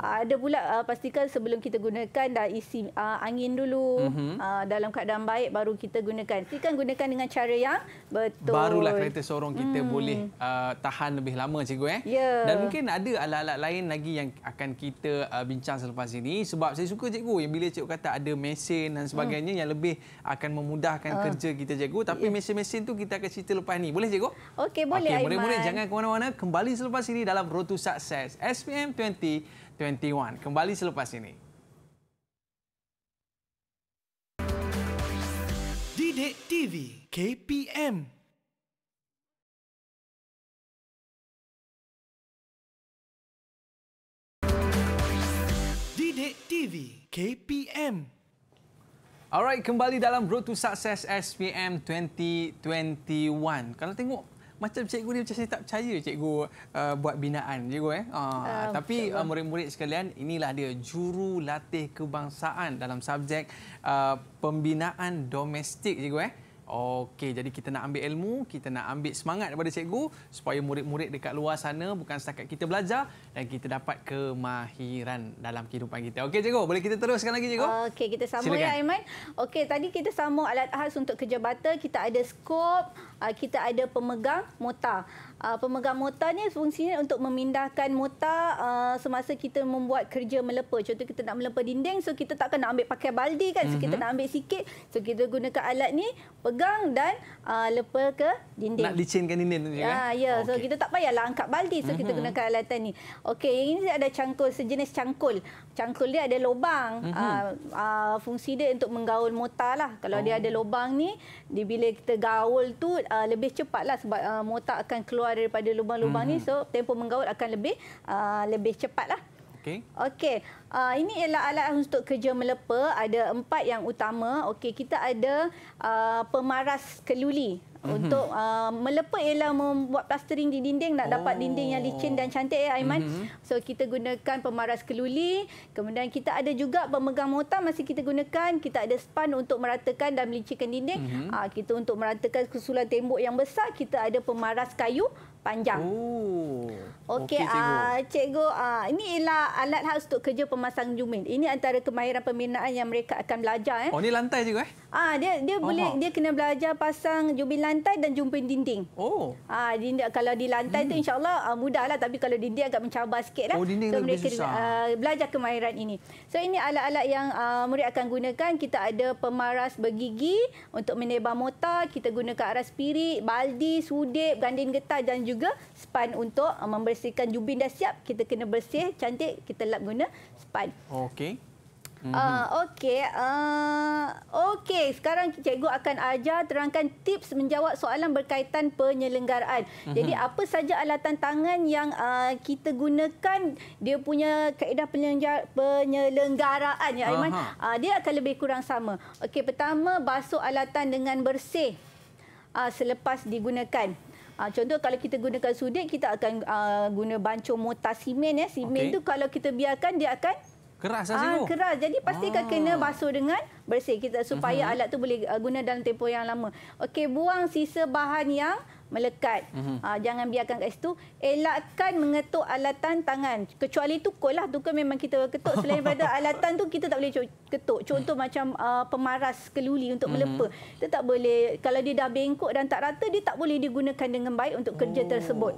Ada pula uh, pastikan sebelum kita gunakan dah isi uh, angin dulu. Uh -huh. uh, dalam keadaan baik baru kita gunakan. Pastikan gunakan dengan cara yang betul. Barulah kereta sorong kita hmm. boleh uh, tahan lebih lama cikgu. Eh? Yeah. Dan mungkin ada alat-alat lain lagi yang akan kita uh, bincang selepas ini. Sebab saya suka cikgu yang bila cikgu kata ada mesin dan sebagainya hmm. yang lebih akan memudahkan uh. kerja kita cikgu. Tapi ya. mesin-mesin yeah. tu kita akan cerita lepas ini. Boleh cikgu? Okey boleh okay, Aiman. Mula-mula jangan ke mana-mana. Kembali selepas selepas ini dalam Road to Success SPM 2021. Kembali selepas ini. Didik TV KPM Didik TV KPM Alright, kembali dalam Road to Success SPM 2021. Kalau tengok macam cikgu ni macam saya tak percaya cikgu uh, buat binaan cikgu eh. Uh, uh, tapi uh, murid-murid sekalian inilah dia juru latih kebangsaan dalam subjek uh, pembinaan domestik cikgu eh. Okey, jadi kita nak ambil ilmu, kita nak ambil semangat daripada cikgu supaya murid-murid dekat luar sana bukan setakat kita belajar dan kita dapat kemahiran dalam kehidupan kita. Okey, cikgu, boleh kita teruskan lagi, cikgu? Okey, kita sambung ya, Silakan. ya, Aiman. Okey, tadi kita sambung alat khas untuk kerja bata. Kita ada skop, uh, kita ada pemegang motor uh, pemegang motor ni fungsinya untuk memindahkan motor uh, ah, semasa kita membuat kerja melepa. Contoh kita nak melepa dinding so kita takkan nak ambil pakai baldi kan. So mm-hmm. kita mhm. nak ambil sikit. So kita gunakan alat ni pegang dan uh, lepa ke dinding. Nak licinkan dinding tu ya. Eh? Ya, ya. Oh, okay. so kita tak payahlah angkat baldi so mm-hmm. kita mhm. gunakan alatan ni. Okey, yang ini ada cangkul sejenis cangkul cangkul dia ada lubang. Mm-hmm. Uh, uh, fungsi dia untuk menggaul motor lah. Kalau oh. dia ada lubang ni, di bila kita gaul tu uh, lebih cepat lah sebab uh, motor akan keluar daripada lubang-lubang mm-hmm. ni. Mhm. So tempo menggaul akan lebih uh, lebih cepat lah. Okey. Okey. Uh, ini ialah alat untuk kerja melepa. Ada empat yang utama. Okey, kita ada uh, pemaras keluli. Mhm. Untuk uh, melepa ialah membuat plastering di dinding nak oh. dapat dinding yang licin dan cantik ya Aiman. Mm-hmm. So kita gunakan pemaras keluli, kemudian kita ada juga pemegang mortar masih kita gunakan, kita ada span untuk meratakan dan melicinkan dinding. Mm-hmm. Uh, kita untuk meratakan kesusulan tembok yang besar, kita ada pemaras kayu panjang. Oh. Okey, okay, uh, cikgu. Uh, ini ialah alat khas untuk kerja pemasang jumin. Ini antara kemahiran pembinaan yang mereka akan belajar. Eh. Oh, ini lantai cikgu eh? Ah dia dia Aha. boleh dia kena belajar pasang jubin lantai dan jumping dinding. Oh. Ah dinding kalau di lantai hmm. tu insyaallah uh, mudahlah tapi kalau dinding agak mencabar sikitlah. Oh, dinding so lebih mereka susah. Uh, belajar kemahiran ini. So ini alat-alat yang uh, murid akan gunakan. Kita ada pemaras bergigi untuk menebar motor, kita gunakan aras spirit, baldi, sudip, gandin getah dan juga span untuk uh, membersihkan jubin dah siap. Kita kena bersih cantik kita lap guna span. Okey. Uh, okey. Uh, okey, sekarang cikgu akan ajar terangkan tips menjawab soalan berkaitan penyelenggaraan. Uh mhm. -huh. Jadi apa saja alatan tangan yang uh, kita gunakan, dia punya kaedah penyelenggaraan ya Aiman. Uh dia akan lebih kurang sama. Okey, pertama basuh alatan dengan bersih uh, selepas digunakan. Ha, contoh kalau kita gunakan sudik kita akan uh, guna bancuh mutasimen ya simen okay. tu kalau kita biarkan dia akan keras lah ah, keras jadi pastikan ah. kena basuh dengan bersih kita supaya uh-huh. alat tu boleh uh, guna dalam tempoh yang lama okey buang sisa bahan yang melekat. Mm-hmm. jangan biarkan kat situ. Elakkan mengetuk alatan tangan. Kecuali tukul lah. Tukul kan memang kita ketuk. Selain daripada <laughs> alatan tu kita tak boleh ketuk. Contoh macam uh, pemaras keluli untuk mm-hmm. melepa. Itu tak boleh. Kalau dia dah bengkok dan tak rata, dia tak boleh digunakan dengan baik untuk kerja oh. tersebut.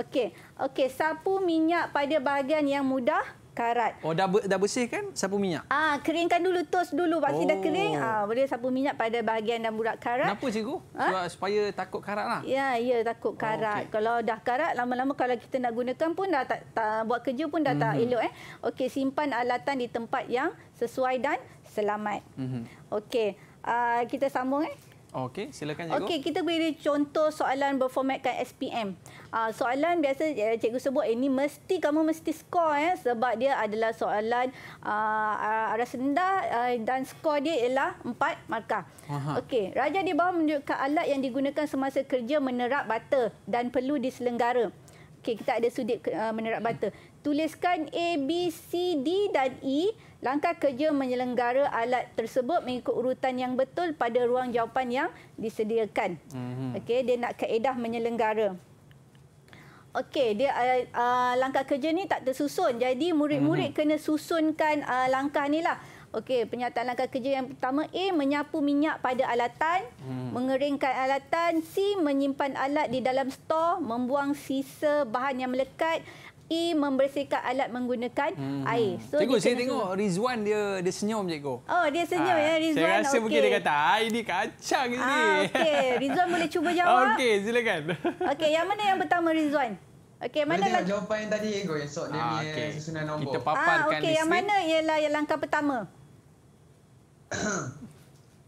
Okey. Okey. Sapu minyak pada bahagian yang mudah karat. Oh dah dah bersih kan sapu minyak? Ah keringkan dulu tos dulu waktu oh. dah kering ah boleh sapu minyak pada bahagian dan burak karat. Kenapa cikgu? Ha? Supaya takut karat lah. Ya ya takut oh, karat. Oh, okay. Kalau dah karat lama-lama kalau kita nak gunakan pun dah tak, tak buat kerja pun dah mm -hmm. tak mhm. elok eh. Okey simpan alatan di tempat yang sesuai dan selamat. Mm -hmm. Okey. Uh, kita sambung eh. Okey, silakan cikgu. Okey, kita beri contoh soalan berformatkan SPM. Uh, ah, soalan biasa uh, cikgu sebut ini eh, mesti kamu mesti skor eh, sebab dia adalah soalan uh, ah, ah, aras rendah uh, dan skor dia ialah 4 markah. Okey, raja di bawah menunjukkan alat yang digunakan semasa kerja menerap butter dan perlu diselenggara. Okey, kita ada sudut uh, menerap butter tuliskan A, B, C, D dan E. Langkah kerja menyelenggara alat tersebut mengikut urutan yang betul pada ruang jawapan yang disediakan. Mm-hmm. Okey, dia nak kaedah menyelenggara. Okey, dia uh, uh, langkah kerja ni tak tersusun. Jadi murid-murid mm-hmm. kena susunkan uh, langkah ni lah. Okey, penyataan langkah kerja yang pertama A menyapu minyak pada alatan, hmm. mengeringkan alatan, C menyimpan alat di dalam stor, membuang sisa bahan yang melekat, E membersihkan alat menggunakan hmm. air. So, cikgu, saya tengok dulu. Rizwan dia dia senyum cikgu. Oh, dia senyum ha, ya Rizwan. Saya rasa okay. mungkin dia kata, air ah, ini kacang ha, ini. Ah, okey, Rizwan boleh cuba jawab. Okey, silakan. <laughs> Okey, yang mana yang pertama Rizwan? Okey, mana lagi? jawapan yang tadi cikgu esok dia ha, okay. susunan nombor. Kita paparkan ha, okay. di sini. Okey, yang mana ialah yang langkah pertama? <coughs>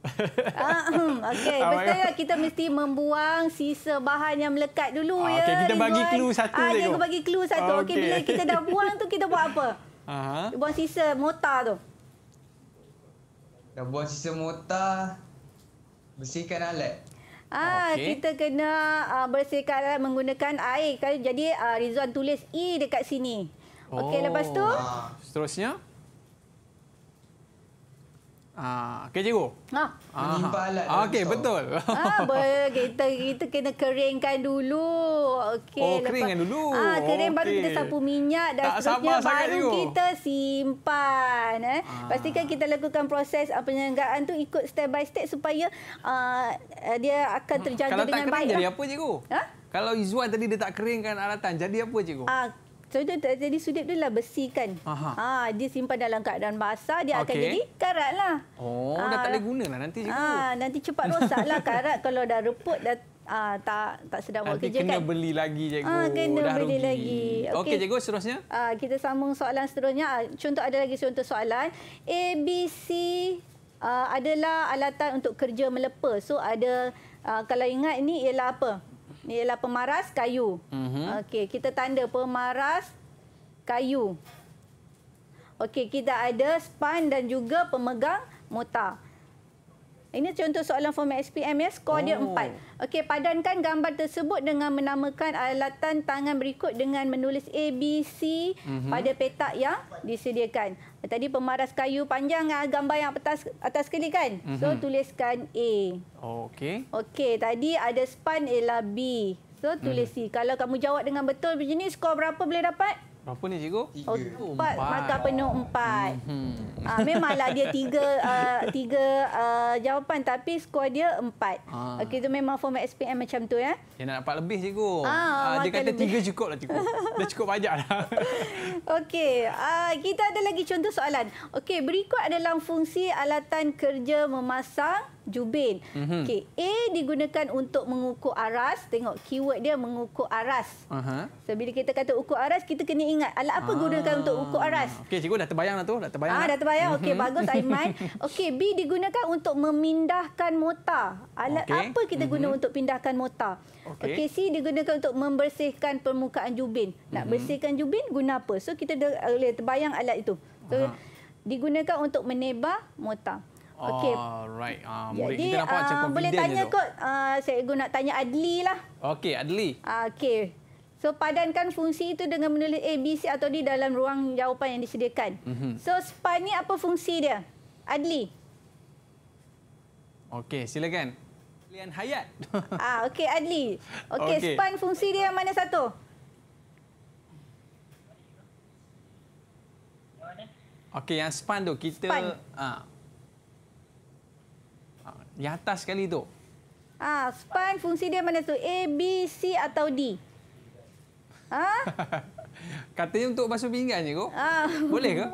okay. Ah, okey. kita mesti membuang sisa bahan yang melekat dulu ah, ya. Okey, kita bagi Ribuan. clue satu ah, lagi. Ah, bagi clue satu. Okey, okay. bila kita dah buang tu kita buat apa? Aha. Buang sisa mota tu. Dah buang sisa mota, bersihkan alat. Ah, okay. kita kena uh, bersihkan alat menggunakan air. Jadi uh, Rizwan tulis E dekat sini. Okey, oh. lepas tu? Ah. Seterusnya? Ah, okay, cikgu. Ha. Ah. Menimpa alat. Ah, okay, betul. Ah, ha, ber, kita, kita kena keringkan dulu. Okay, oh, lepas, keringkan dulu. Ah, kering okay. baru kita sapu minyak dan tak seterusnya baru cikgu. kita simpan. Eh. Ah. Pastikan kita lakukan proses ah, penyelenggaraan tu ikut step by step supaya uh, dia akan hmm. terjaga dengan baik. Kalau tak kering, baik, ah. jadi apa, cikgu? Ha? Kalau Izuan tadi dia tak keringkan alatan, jadi apa, cikgu? Ah, So dia jadi sudip dia lah besi kan. Ha, dia simpan dalam keadaan basah, dia okay. akan jadi karat lah. Oh, ha, dah tak boleh guna lah nanti ha, Nanti cepat rosak lah karat kalau dah reput, dah Ah, tak tak sedang buat kerja kena kan? kena beli lagi, ha, cikgu. Ah, kena Dah beli rugi. lagi. Okey, okay, cikgu, seterusnya. Ah, kita sambung soalan seterusnya. Contoh ada lagi contoh soalan. A, B, C ah, adalah alatan untuk kerja melepas. So, ada ah, kalau ingat ini ialah apa? Ini adalah pemaras kayu. Mm-hmm. Okey, kita tanda pemaras kayu. Okey, kita ada span dan juga pemegang mutar. Ini contoh soalan format SPM ya, skor oh. dia empat. Okey, padankan gambar tersebut dengan menamakan alatan tangan berikut dengan menulis A B C mm -hmm. pada petak yang disediakan. Tadi pemaras kayu panjang ah, gambar yang atas atas sekali kan? Mm -hmm. So mhm. tuliskan A. Oh, okey. Okey, tadi ada span ialah B. So tulis mm -hmm. C. Mhm. Kalau kamu jawab dengan betul begini skor berapa boleh dapat? Berapa ni cikgu? Tiga. Oh, empat. empat. Markah penuh empat. Hmm. Ah, memanglah dia tiga, uh, <laughs> tiga uh, jawapan tapi skor dia empat. Ah. Okey, itu memang format SPM macam tu ya. Dia nak dapat lebih cikgu. Ah, ah, dia kata lebih. tiga cukup lah cikgu. <laughs> Dah cukup banyak lah. <laughs> Okey, uh, kita ada lagi contoh soalan. Okey, berikut adalah fungsi alatan kerja memasang Jubin. Mm-hmm. Okey, A digunakan untuk mengukur aras. Tengok keyword dia mengukur aras. Uh-huh. So bila kita kata ukur aras, kita kena ingat alat apa ah. gunakan untuk ukur aras. Okey, cikgu dah terbayang lah tu, dah terbayang. Ah, dah, dah terbayang. Okey, mhm. bagus Aiman. <laughs> Okey, B digunakan untuk memindahkan motor. Alat okay. apa kita guna mm-hmm. untuk pindahkan motor? Okey, okay, C digunakan untuk membersihkan permukaan jubin. Nak mm-hmm. bersihkan jubin guna apa? So kita dah boleh terbayang alat itu. So, uh-huh. digunakan untuk menebar motor. Okey. Alright. Uh, murid Jadi, kita nampak macam ah, confident Boleh tanya je, kot. Uh, guna nak tanya Adli lah. Okey, Adli. Uh, Okey. So, padankan fungsi itu dengan menulis A, B, C atau D dalam ruang jawapan yang disediakan. Mm -hmm. So, span ni apa fungsi dia? Adli. Okey, silakan. Pilihan Hayat. <laughs> Ah, Okey, Adli. Okey, okay. span fungsi dia yang mana satu? Okey, yang span tu kita... Span. Ah, yang atas sekali tu. Ah, span fungsi dia mana tu? A, B, C atau D? Ha? <laughs> Katanya untuk basuh pinggan je, Kok. Ah. Boleh ke?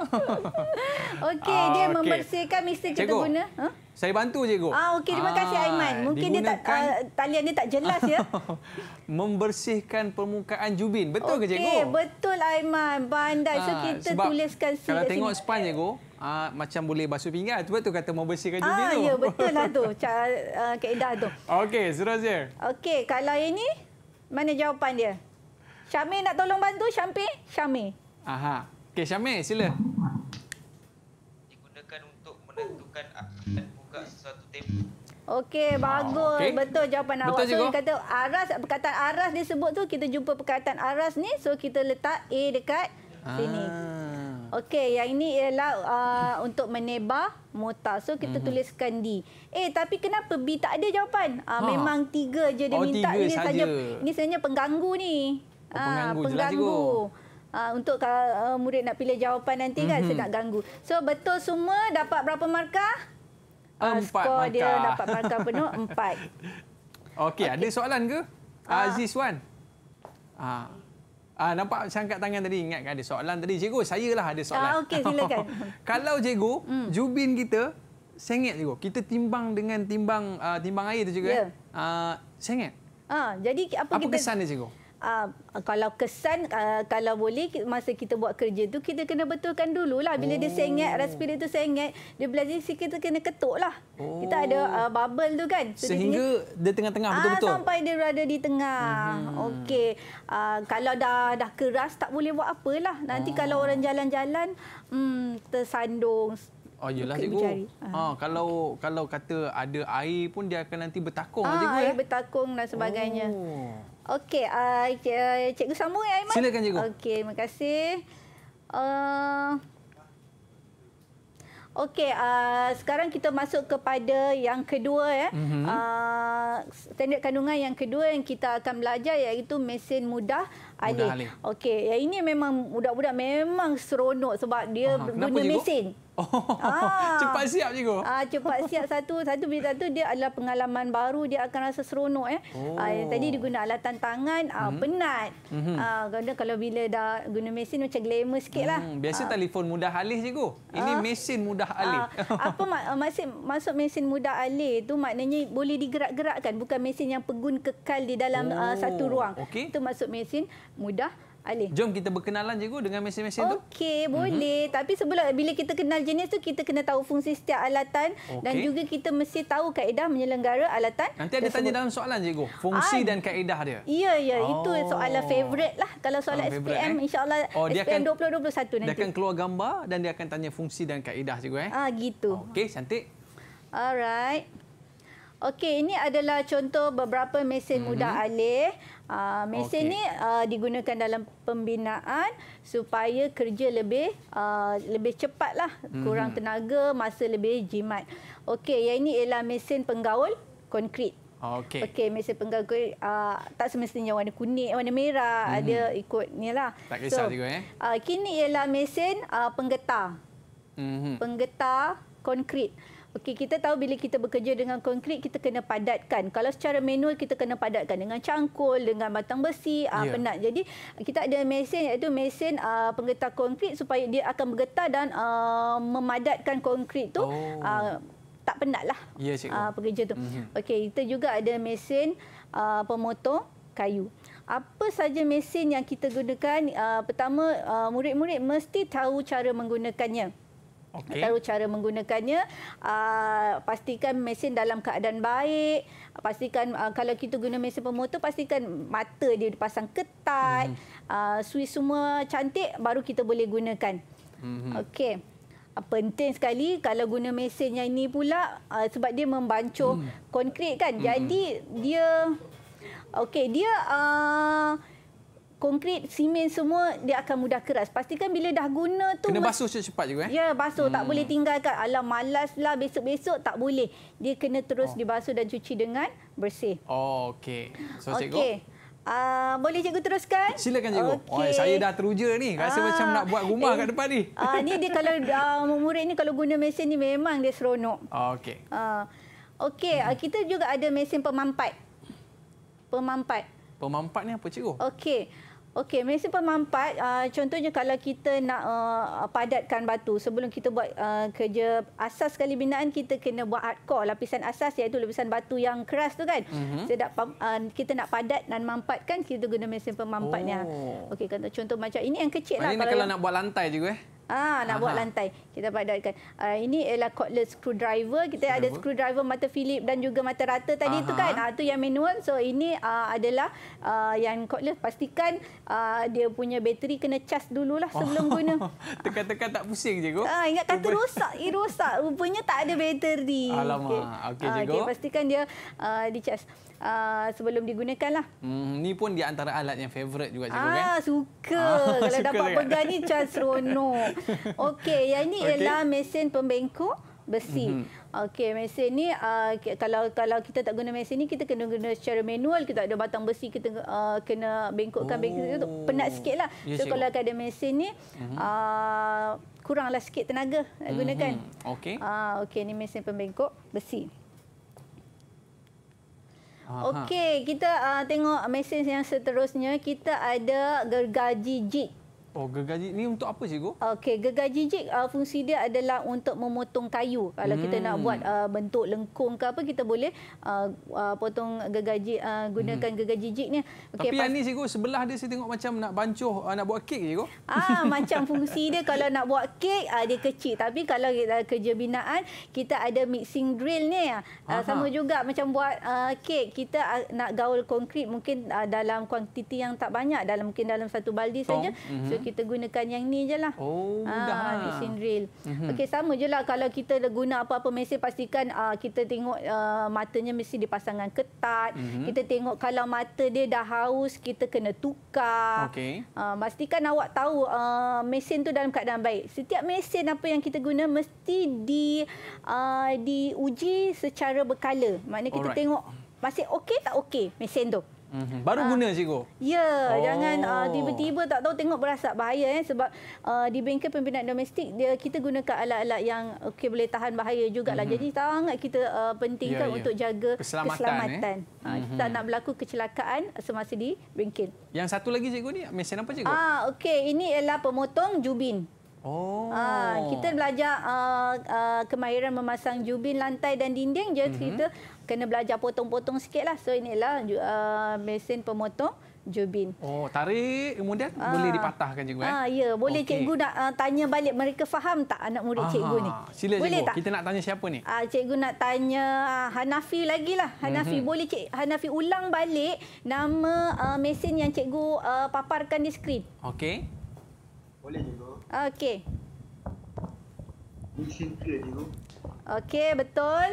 <laughs> okey, ah, dia okay. membersihkan mister kita guna. Ha? Saya bantu je, Kok. Ah, okey, terima ah, kasih Aiman. Mungkin digunakan... dia tak uh, talian dia tak jelas ya. <laughs> membersihkan permukaan jubin. Betul okay, ke, Cikgu? Okey, betul Aiman. Pandai. Ah, so kita tuliskan C. Kalau tengok span je, Kok uh, macam boleh basuh pinggan. Sebab tu kata mau bersihkan diri ah, tu. Ya, <laughs> betul lah tu. cak uh, ah, keedah tu. Okey, Zerazir. Okey, kalau ini, mana jawapan dia? Syamir nak tolong bantu Syamir? Syamir. Aha. Okey, Syamir, sila. Digunakan untuk menentukan akan buka sesuatu tempat. Okey, bagus. Okay. Betul jawapan Betul awak. Betul so, kata aras, perkataan aras dia sebut tu, kita jumpa perkataan aras ni. So, kita letak A dekat ah. sini. Okey, yang ini ialah uh, untuk menebah mota. So kita mm-hmm. tuliskan D. Eh, tapi kenapa B tak ada jawapan? Uh, ha. memang tiga je dia oh, minta tiga ini saja. Ini sebenarnya pengganggu ni. Oh, ah, pengganggu. Uh, pengganggu. Uh, untuk uh, murid nak pilih jawapan nanti mm-hmm. kan mhm. saya nak ganggu. So betul semua dapat berapa markah? Empat Skor markah. dia dapat markah <laughs> penuh empat. Okey, okay. ada soalan ke? Uh. Aziz Wan. Uh. Ah, nampak saya angkat tangan tadi, ingat kan ada soalan tadi. Cikgu, saya lah ada soalan. Ah, Okey, silakan. <laughs> Kalau cikgu, hmm. jubin kita sengit cikgu. Kita timbang dengan timbang uh, timbang air tu cikgu. Ya. Yeah. Eh. Uh, sengit. Ah, jadi apa, apa kita... Apa kesan dia cikgu? Ah, kalau kesan uh, kalau boleh masa kita buat kerja tu kita kena betulkan dulu lah. bila oh. dia sengit oh. respirator tu sengit dia belajar kita kena ketuklah. Oh. Kita ada uh, bubble tu kan. So, Sehingga dia, dia tengah-tengah betul-betul. Ah, sampai dia berada di tengah. Hmm. Okey. Uh, kalau dah dah keras tak boleh buat apa lah. Nanti oh. kalau orang jalan-jalan hmm tersandung Oh yalah cikgu. Ha ah, kalau kalau kata ada air pun dia akan nanti bertakung ah, cikgu ya. Air eh? bertakung dan sebagainya. Oh. Okey, uh, uh Cikgu ya, Aiman. Silakan Cikgu. Okey, terima kasih. Uh, Okey, uh, sekarang kita masuk kepada yang kedua. Eh. Mm -hmm. uh, standard kandungan yang kedua yang kita akan belajar iaitu mesin mudah alih. Okey, ya, ini memang budak-budak memang seronok sebab dia uh guna Kenapa, mesin. Oh, ah. <laughs> cepat siap cikgu. Ah cepat siap satu satu bila tu dia adalah pengalaman baru dia akan rasa seronok eh. Oh. Ah, tadi dia guna alatan tangan mm -hmm. ah, penat. Mm -hmm. Ah kalau bila dah guna mesin macam glamour sikitlah. Hmm biasa ah. telefon mudah alih cikgu. Ini ah. mesin mudah alih. Ah. Apa mak ah, maksud masuk mesin mudah alih tu maknanya boleh digerak-gerakkan bukan mesin yang pegun kekal di dalam oh. ah, satu oh, ruang. Okay. Itu masuk mesin mudah Ali. Jom kita berkenalan cikgu dengan mesin-mesin okay, tu. Okey, mhm. boleh. Mm -hmm. Tapi sebelum bila kita kenal jenis tu, kita kena tahu fungsi setiap alatan okay. dan juga kita mesti tahu kaedah menyelenggara alatan. Nanti ada tanya dalam soalan cikgu, fungsi Ay. Ah. dan kaedah dia. Ya, ya, oh. itu soalan favorite lah. Kalau soalan oh, SPM eh? insya-Allah oh, SPM akan, 2021 nanti. Dia akan keluar gambar dan dia akan tanya fungsi dan kaedah cikgu eh. Ah, gitu. Okey, cantik. Alright. Okey, ini adalah contoh beberapa mesin mm-hmm. mudah alih. Uh, mesin okay. ni uh, digunakan dalam pembinaan supaya kerja lebih uh, lebih cepatlah, mm-hmm. kurang tenaga, masa lebih jimat. Okey, yang ini ialah mesin penggaul konkrit. Okey. Okey, mesin penggaul konkrit uh, tak semestinya warna kuning, warna merah, mm-hmm. ada ikut ni lah. Tak kisah so, juga eh. Uh, kini ialah mesin uh, penggetar. Mm-hmm. Penggetar konkrit. Okey, kita tahu bila kita bekerja dengan konkrit kita kena padatkan. Kalau secara manual kita kena padatkan dengan cangkul, dengan batang besi, yeah. Ya. penat. Jadi kita ada mesin iaitu mesin uh, penggetar konkrit supaya dia akan bergetar dan uh, memadatkan konkrit tu oh. uh, tak penatlah. Ya, yeah, uh, pekerja tu. Mm-hmm. Okey, kita juga ada mesin uh, pemotong kayu. Apa saja mesin yang kita gunakan? Uh, pertama, uh, murid-murid mesti tahu cara menggunakannya. Okay. Tahu cara menggunakannya. Aa, ah, pastikan mesin dalam keadaan baik. Pastikan aa, ah, kalau kita guna mesin pemotor, pastikan mata dia dipasang ketat. Mm-hmm. Aa, ah, suis semua cantik, baru kita boleh gunakan. Mm-hmm. Okey. Penting sekali kalau guna mesin yang ini pula aa, sebab dia membancuh mm. konkrit kan. Mm-hmm. Jadi dia... Okey, dia... Aa, konkrit, simen semua dia akan mudah keras. Pastikan bila dah guna tu kena basuh cepat-cepat juga eh. Ya, basuh hmm. tak boleh tinggalkan. Alah malaslah besok-besok tak boleh. Dia kena terus oh. dibasuh dan cuci dengan bersih. Oh, okey. So cikgu. Uh, boleh cikgu teruskan? Silakan cikgu. Okay. Oh, saya dah teruja ni. Rasa uh, macam nak buat rumah eh, kat depan ni. Ah uh, ni dia kalau uh, <laughs> murid ni kalau guna mesin ni memang dia seronok. Oh, okey. Ah uh, okey, hmm. uh, kita juga ada mesin pemampat. Pemampat. Pemampat ni apa cikgu? Okey. Okey, mesin pemampat, uh, contohnya kalau kita nak uh, padatkan batu, sebelum kita buat uh, kerja asas sekali binaan, kita kena buat hardcore, lapisan asas iaitu lapisan batu yang keras tu kan. Mm-hmm. Sedap, uh, kita nak padat dan mampatkan, kita guna mesin pemampatnya. Oh. Okey, contoh macam ini yang kecil lah. Ini kalau, kalau yang... nak buat lantai juga eh? Ah, nak Aha. buat lantai. Kita padatkan. Uh, ini ialah cordless screwdriver. Kita screwdriver. ada screwdriver mata Philip dan juga mata rata tadi Aha. tu kan. Ah, tu yang manual. So ini uh, adalah uh, yang cordless. Pastikan uh, dia punya bateri kena cas dululah sebelum oh. guna. <laughs> Tekan-tekan tak pusing cikgu. Ah, ingat kata rosak. Eh, rosak. Rupanya tak ada bateri. Alamak. Okey okay, cikgu. Okay, pastikan dia uh, dicas. Uh, sebelum digunakan lah. Hmm, ni pun di antara alat yang favorite juga cikgu ah, kan? Suka. <laughs> Kalau suka dapat pegang ni, cas seronok. <laughs> <laughs> Okey, yang ini okay. ialah mesin pembengkok besi. Mm -hmm. Okey, mesin ni uh, kalau kalau kita tak guna mesin ni kita kena guna secara manual. Kita ada batang besi kita uh, kena bengkokkan oh. bengkok tu. Penat oh. sikitlah. Yes, ya, so kalau ada mesin ni mm -hmm. uh, kuranglah sikit tenaga mm -hmm. gunakan. Okey. Ah uh, okey ni mesin pembengkok besi. Okey, kita uh, tengok mesin yang seterusnya. Kita ada gergaji jig. Oh, gergaji ni untuk apa cikgu? Okey, gergaji jig uh, fungsi dia adalah untuk memotong kayu. Kalau hmm. kita nak hmm. buat uh, bentuk lengkung ke apa kita boleh uh, uh, potong gergaji uh, gunakan hmm. gergaji jig ni. Okay, Tapi pas- yang ni cikgu sebelah dia saya tengok macam nak bancuh uh, nak buat kek cikgu. Ah, <laughs> macam fungsi dia kalau nak buat kek uh, dia kecil. Tapi kalau kita kerja binaan kita ada mixing drill ni. Uh, sama juga macam buat uh, kek kita uh, nak gaul konkrit mungkin uh, dalam kuantiti yang tak banyak dalam mungkin dalam satu baldi saja. Mm-hmm. So, mhm kita gunakan yang ni je lah. Oh, ha, ah, dah lah. Mixing drill. Mm-hmm. Okey, sama je lah kalau kita guna apa-apa mesin, pastikan uh, kita tengok uh, matanya mesti dipasangkan ketat. Mm-hmm. Kita tengok kalau mata dia dah haus, kita kena tukar. Okey. Uh, pastikan awak tahu uh, mesin tu dalam keadaan baik. Setiap mesin apa yang kita guna mesti di uh, diuji secara berkala. Maknanya kita Alright. tengok masih okey tak okey mesin tu. Mm-hmm. Baru uh, guna cikgu? Ya, oh. jangan uh, tiba-tiba tak tahu tengok berasa bahaya eh sebab uh, di bengkel pembinaan domestik dia kita gunakan alat-alat yang okey boleh tahan bahaya juga Mm-hmm. Jadi sangat kita uh, pentingkan yeah, yeah. untuk jaga keselamatan. keselamatan. Eh? Uh, mm-hmm. Tak nak berlaku kecelakaan semasa di bengkel. Yang satu lagi cikgu ni, mesin apa cikgu? Ah, uh, okey, ini ialah pemotong jubin. Oh. Ha, kita belajar uh, uh, kemahiran memasang jubin lantai dan dinding je mm-hmm. kita kena belajar potong-potong sikitlah. So inilah uh, mesin pemotong jubin. Oh, tarik kemudian ha. boleh dipatahkan cikgu eh. Ah ya, boleh okay. cikgu nak uh, tanya balik mereka faham tak anak murid Aha. cikgu ni? Sila boleh cikgu. Tak? Kita nak tanya siapa ni? Ah, cikgu nak tanya Hanafi lagi lah. Hanafi mm-hmm. boleh cik Hanafi ulang balik nama uh, mesin yang cikgu uh, paparkan di skrin. Okey. Boleh cikgu. Okey. Mission clear je tu. Okey, betul.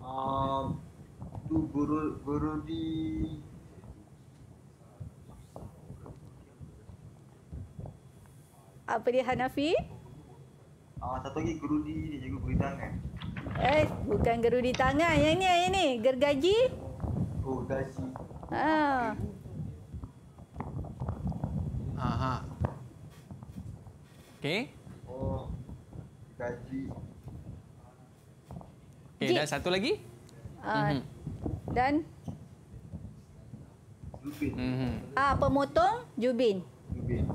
Um, tu buru, buru di... Apa dia Hanafi? Ah, uh, satu lagi gerudi dia juga beri tangan. Eh, bukan gerudi tangan. Yang ni, yang ni. Gergaji? Oh, gaji. Ah. Aha. Okay. Uh -huh. Okey. Oh. Gaji. Okey, dan satu lagi? Uh, mm-hmm. Dan Jubin. Mhm. Ah, pemotong Jubin. Jubin.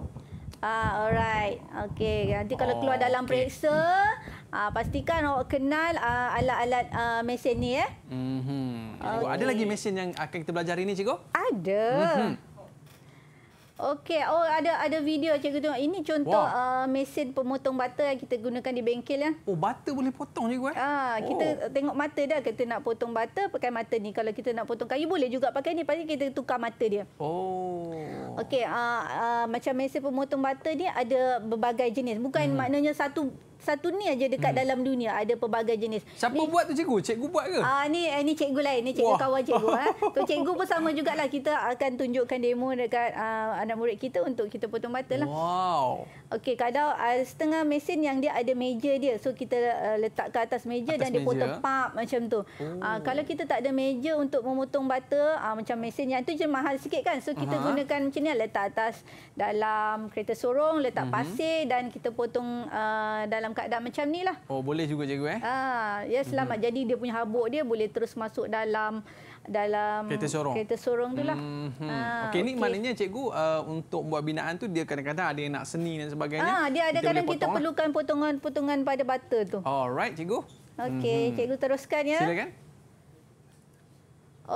Ah, alright. okay. nanti kalau oh, keluar dalam okay. periksa, ah, pastikan awak kenal ah, alat-alat ah, mesin ni eh. Hmm. Okay. Ada lagi mesin yang akan kita belajar ini, cikgu? Ada. Mm-hmm. Okey, oh ada ada video cikgu tengok. Ini contoh a uh, mesin pemotong butter yang kita gunakan di bengkel ya. Oh, butter boleh potong cikgu eh? Ah, oh. kita tengok mata dah kita nak potong butter pakai mata ni. Kalau kita nak potong kayu boleh juga pakai ni. Pasti kita tukar mata dia. Oh. Okey, uh, uh, macam mesin pemotong butter ni ada berbagai jenis. Bukan hmm. maknanya satu satu ni aja dekat hmm. dalam dunia ada pelbagai jenis. Siapa ni, buat tu cikgu? Cikgu buat ke? Ah uh, ni eh, ni cikgu lain, ni cikgu Wah. kawan cikgu ha. Eh. <laughs> Tu cikgu pun sama jugalah kita akan tunjukkan demo dekat uh, anak murid kita untuk kita potong mata lah. Wow. Okey, kalau uh, setengah mesin yang dia ada meja dia. So kita uh, letak ke atas meja atas dan meja. dia potong pap macam tu. Ah, oh. Uh, kalau kita tak ada meja untuk memotong butter, uh, macam mesin yang tu je mahal sikit kan. So kita uh -huh. gunakan macam ni lah. letak atas dalam kereta sorong, letak uh mhm. -huh. pasir dan kita potong uh, dalam keadaan macam ni lah. Oh, boleh juga cikgu eh? Uh, ya, selamat. Uh mhm. -huh. Jadi dia punya habuk dia boleh terus masuk dalam dalam kereta sorong, kereta sorong tu lah. Hmm, hmm. Okey, ini okay. maknanya cikgu uh, untuk buat binaan tu dia kadang-kadang ada yang nak seni dan sebagainya. Ah dia ada kadang kita lah. perlukan potongan-potongan pada butter tu. Alright, cikgu. Okey, hmm. cikgu teruskan ya. Silakan.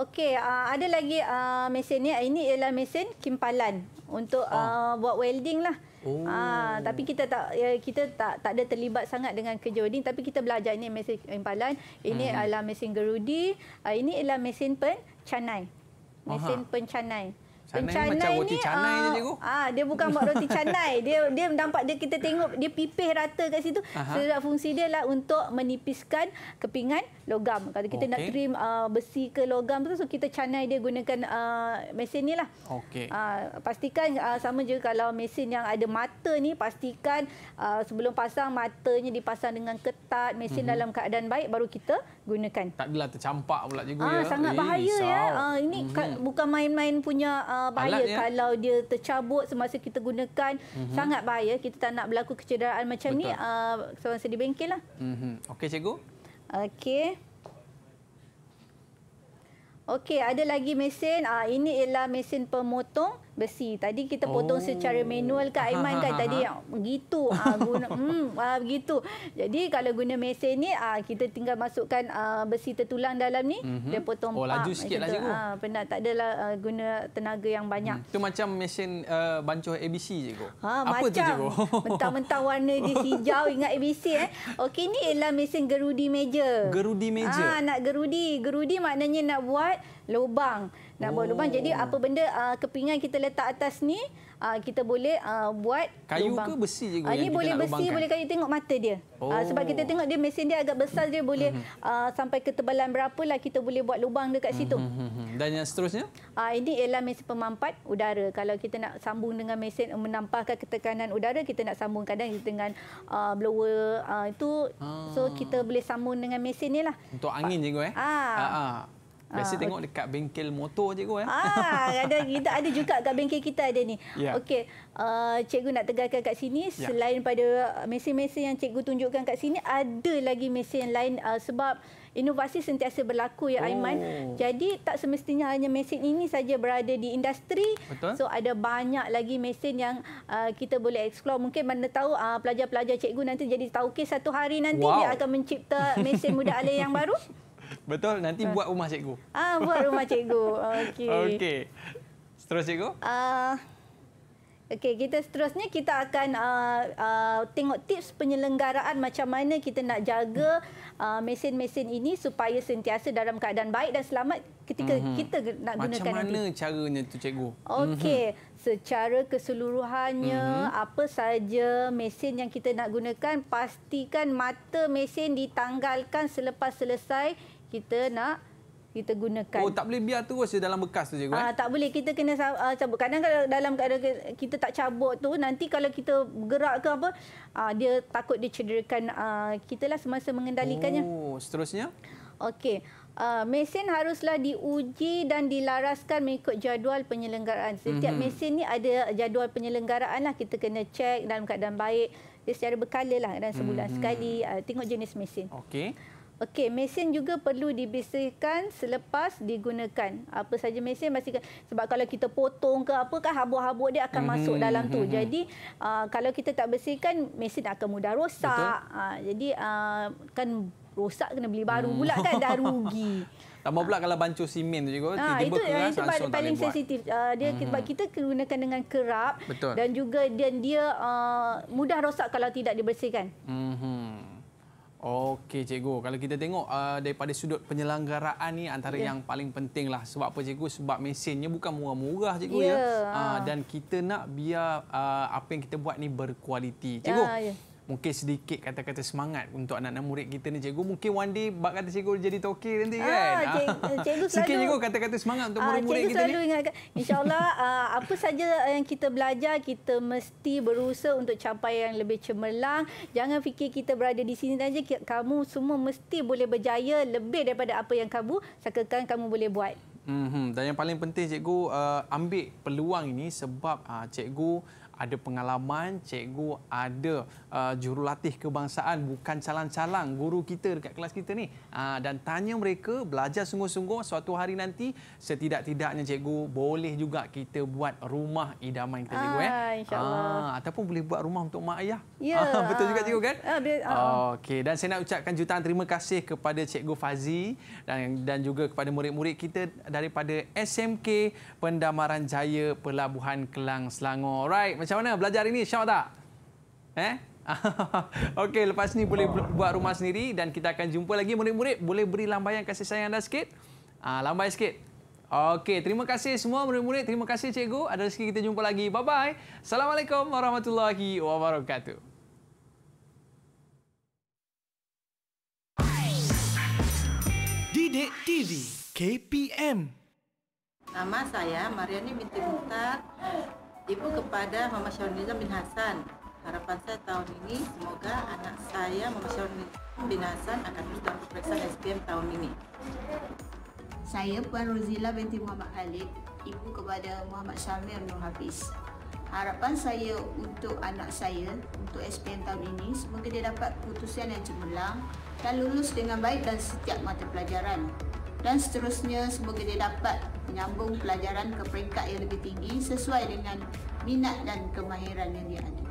Okey, uh, ada lagi uh, mesin ni. Ini ialah mesin kimpalan untuk oh. uh, buat welding lah. Oh. Uh, tapi kita tak ya, kita tak tak ada terlibat sangat dengan kerja welding. Tapi kita belajar ini mesin impalan, ini hmm. adalah mesin gerudi, uh, ini adalah mesin pencanai, mesin Aha. pencanai. Pencanai ni macam roti canai ni, cikgu. Ah, dia bukan buat roti canai. <laughs> Dia dia nampak dia kita tengok dia pipih rata kat situ. Sebab fungsi dia lah untuk menipiskan kepingan logam. Kata kita okay. nak trim uh, besi ke logam tu, so kita canai dia gunakan uh, mesin ni lah. Okay. Uh, ah, pastikan uh, sama juga kalau mesin yang ada mata ni, pastikan uh, sebelum pasang matanya dipasang dengan ketat, mesin hmm. dalam keadaan baik, baru kita gunakan. Tak adalah tercampak pula juga. Ah, ya. Sangat eh, bahaya. Ya. Risau. ya. Uh, ini hmm. bukan main-main punya uh, bahaya. Alat, Kalau dia tercabut semasa kita gunakan, hmm. sangat bahaya. Kita tak nak berlaku kecederaan macam Betul. ni, uh, seorang sedih bengkel lah. Hmm. Okey, cikgu. Okey. Okey, ada lagi mesin. Ah, ini ialah mesin pemotong besi. Tadi kita potong oh. secara manual Kak Aiman kan ha, ha, ha, tadi yang begitu ah guna <laughs> hmm ah begitu. Jadi kalau guna mesin ni ah kita tinggal masukkan ah, besi tertulang dalam ni mm-hmm. dia potong oh, laju sikitlah cikgu. Ah penat tak adalah ah, guna tenaga yang banyak. Itu hmm. macam mesin uh, bancuh ABC cikgu. Ha ah, apa macam, tu cikgu? <laughs> Mentah-mentah warna dia hijau ingat ABC eh. Okey ni ialah mesin gerudi meja. Gerudi meja. Ah nak gerudi. Gerudi maknanya nak buat lubang nak oh. buat lubang. Jadi oh. apa benda uh, kepingan kita letak atas ni uh, kita boleh uh, buat kayu lubang. Kayu ke besi je? Ini uh, boleh besi, lubangkan. boleh kayu. Tengok mata dia. Uh, oh. Uh, sebab kita tengok dia mesin dia agak besar dia boleh mhm. uh, sampai ketebalan berapa lah kita boleh buat lubang dekat mhm, situ. Mhm, Dan yang seterusnya? Uh, ini ialah mesin pemampat udara. Kalau kita nak sambung dengan mesin uh, menampahkan ketekanan udara kita nak sambung kadang dengan uh, blower uh, itu. Hmm. So kita boleh sambung dengan mesin ni lah. Untuk angin je gue. Eh? Ah. Uh. Uh, Biasa ah, tengok dekat bengkel motor je kau eh. Ah, ada kita ada juga kat bengkel kita ada ni. Yeah. Okey, uh, cikgu nak tegaskan kat sini yeah. selain pada mesin-mesin yang cikgu tunjukkan kat sini ada lagi mesin yang lain uh, sebab inovasi sentiasa berlaku ya oh. Aiman. Jadi tak semestinya hanya mesin ini saja berada di industri. Betul. So ada banyak lagi mesin yang uh, kita boleh explore. Mungkin mana tahu uh, pelajar-pelajar cikgu nanti jadi tahu ke satu hari nanti wow. dia akan mencipta mesin muda alih yang baru. <laughs> Betul, nanti buat rumah cikgu. Ah, buat rumah <laughs> cikgu. Okey. Okey. Seterusnya cikgu? Ah. Okey, kita seterusnya kita akan uh, uh, tengok tips penyelenggaraan macam mana kita nak jaga ah, mesin-mesin uh, ini supaya sentiasa dalam keadaan baik dan selamat ketika mm -hmm. kita nak gunakan Macam mana nanti. caranya tu cikgu? Okey, mm -hmm. secara keseluruhannya mm -hmm. apa saja mesin yang kita nak gunakan pastikan mata mesin ditanggalkan selepas selesai kita nak kita gunakan. Oh, tak boleh biar terus je dalam bekas tu, cikgu? Ah, tak boleh. Kita kena uh, cabut. Kadang kalau dalam keadaan kita tak cabut tu, nanti kalau kita gerak ke apa, uh, dia takut dia cederakan uh, ah, kita lah semasa mengendalikannya. Oh, seterusnya? Okey. Uh, mesin haruslah diuji dan dilaraskan mengikut jadual penyelenggaraan. Setiap mm -hmm. mesin ni ada jadual penyelenggaraan lah. Kita kena cek dalam keadaan baik. Dia secara berkala lah dalam sebulan mm -hmm. sekali. Uh, tengok jenis mesin. Okey. Okey, mesin juga perlu dibersihkan selepas digunakan. Apa saja mesin bersihkan sebab kalau kita potong ke apa kan habuk-habuk dia akan mm-hmm. masuk dalam tu. Mm-hmm. Jadi uh, kalau kita tak bersihkan mesin akan mudah rosak. Uh, jadi uh, kan rosak kena beli baru hmm. pula mm. kan dah <laughs> rugi. Tambah pula kalau bancuh simen tu juga, ha, itu, kurang, itu paling, paling sensitif. Uh, dia hmm. sebab kita hmm. gunakan dengan kerap Betul. dan juga dan dia uh, mudah rosak kalau tidak dibersihkan. Hmm. hmm. Okey cikgu, kalau kita tengok uh, daripada sudut penyelenggaraan ni antara yeah. yang paling penting lah. Sebab apa cikgu? Sebab mesinnya bukan murah-murah cikgu yeah. ya. Uh, dan kita nak biar uh, apa yang kita buat ni berkualiti. Cikgu. Yeah, yeah mungkin sedikit kata-kata semangat untuk anak-anak murid kita ni cikgu mungkin one day bak kata cikgu jadi toke nanti ah, kan ah, cik, eh, cikgu <laughs> selalu sikit cikgu kata-kata semangat untuk ah, murid-murid kita ni cikgu selalu ingatkan insyaallah <laughs> ah, apa saja yang kita belajar kita mesti berusaha untuk capai yang lebih cemerlang jangan fikir kita berada di sini saja kamu semua mesti boleh berjaya lebih daripada apa yang kamu sakakan kamu boleh buat Mm -hmm. Dan yang paling penting cikgu uh, ambil peluang ini sebab uh, cikgu ada pengalaman, cikgu ada uh, jurulatih kebangsaan bukan calang-calang guru kita dekat kelas kita ni. Uh, dan tanya mereka belajar sungguh-sungguh suatu hari nanti setidak-tidaknya cikgu boleh juga kita buat rumah idaman kita cikgu eh. Ah, ah ataupun boleh buat rumah untuk mak ayah. Ya. Yeah, Betul juga cikgu kan? Ah, ah, Okey dan saya nak ucapkan jutaan terima kasih kepada cikgu Fazi dan dan juga kepada murid-murid kita daripada SMK Pendamaran Jaya Pelabuhan Kelang Selangor. Alright. Macam mana belajar ini? Syok tak? Eh? <laughs> Okey, lepas ni boleh buat rumah sendiri dan kita akan jumpa lagi murid-murid. Boleh beri lambaian kasih sayang anda sikit? Ah, lambai sikit. Okey, terima kasih semua murid-murid. Terima kasih cikgu. Ada rezeki kita jumpa lagi. Bye-bye. Assalamualaikum warahmatullahi wabarakatuh. Didik TV KPM Nama saya Mariani Binti Mutar. Ibu kepada Mama Syahrul bin Hasan. Harapan saya tahun ini semoga anak saya Mama Syahrul bin Hasan akan mendapat peperiksaan SPM tahun ini. Saya Puan Rozila binti Muhammad Khalid, ibu kepada Muhammad Syamir Nur Hafiz. Harapan saya untuk anak saya untuk SPM tahun ini semoga dia dapat keputusan yang cemerlang dan lulus dengan baik dalam setiap mata pelajaran dan seterusnya semoga dia dapat menyambung pelajaran ke peringkat yang lebih tinggi sesuai dengan minat dan kemahiran yang dia ada.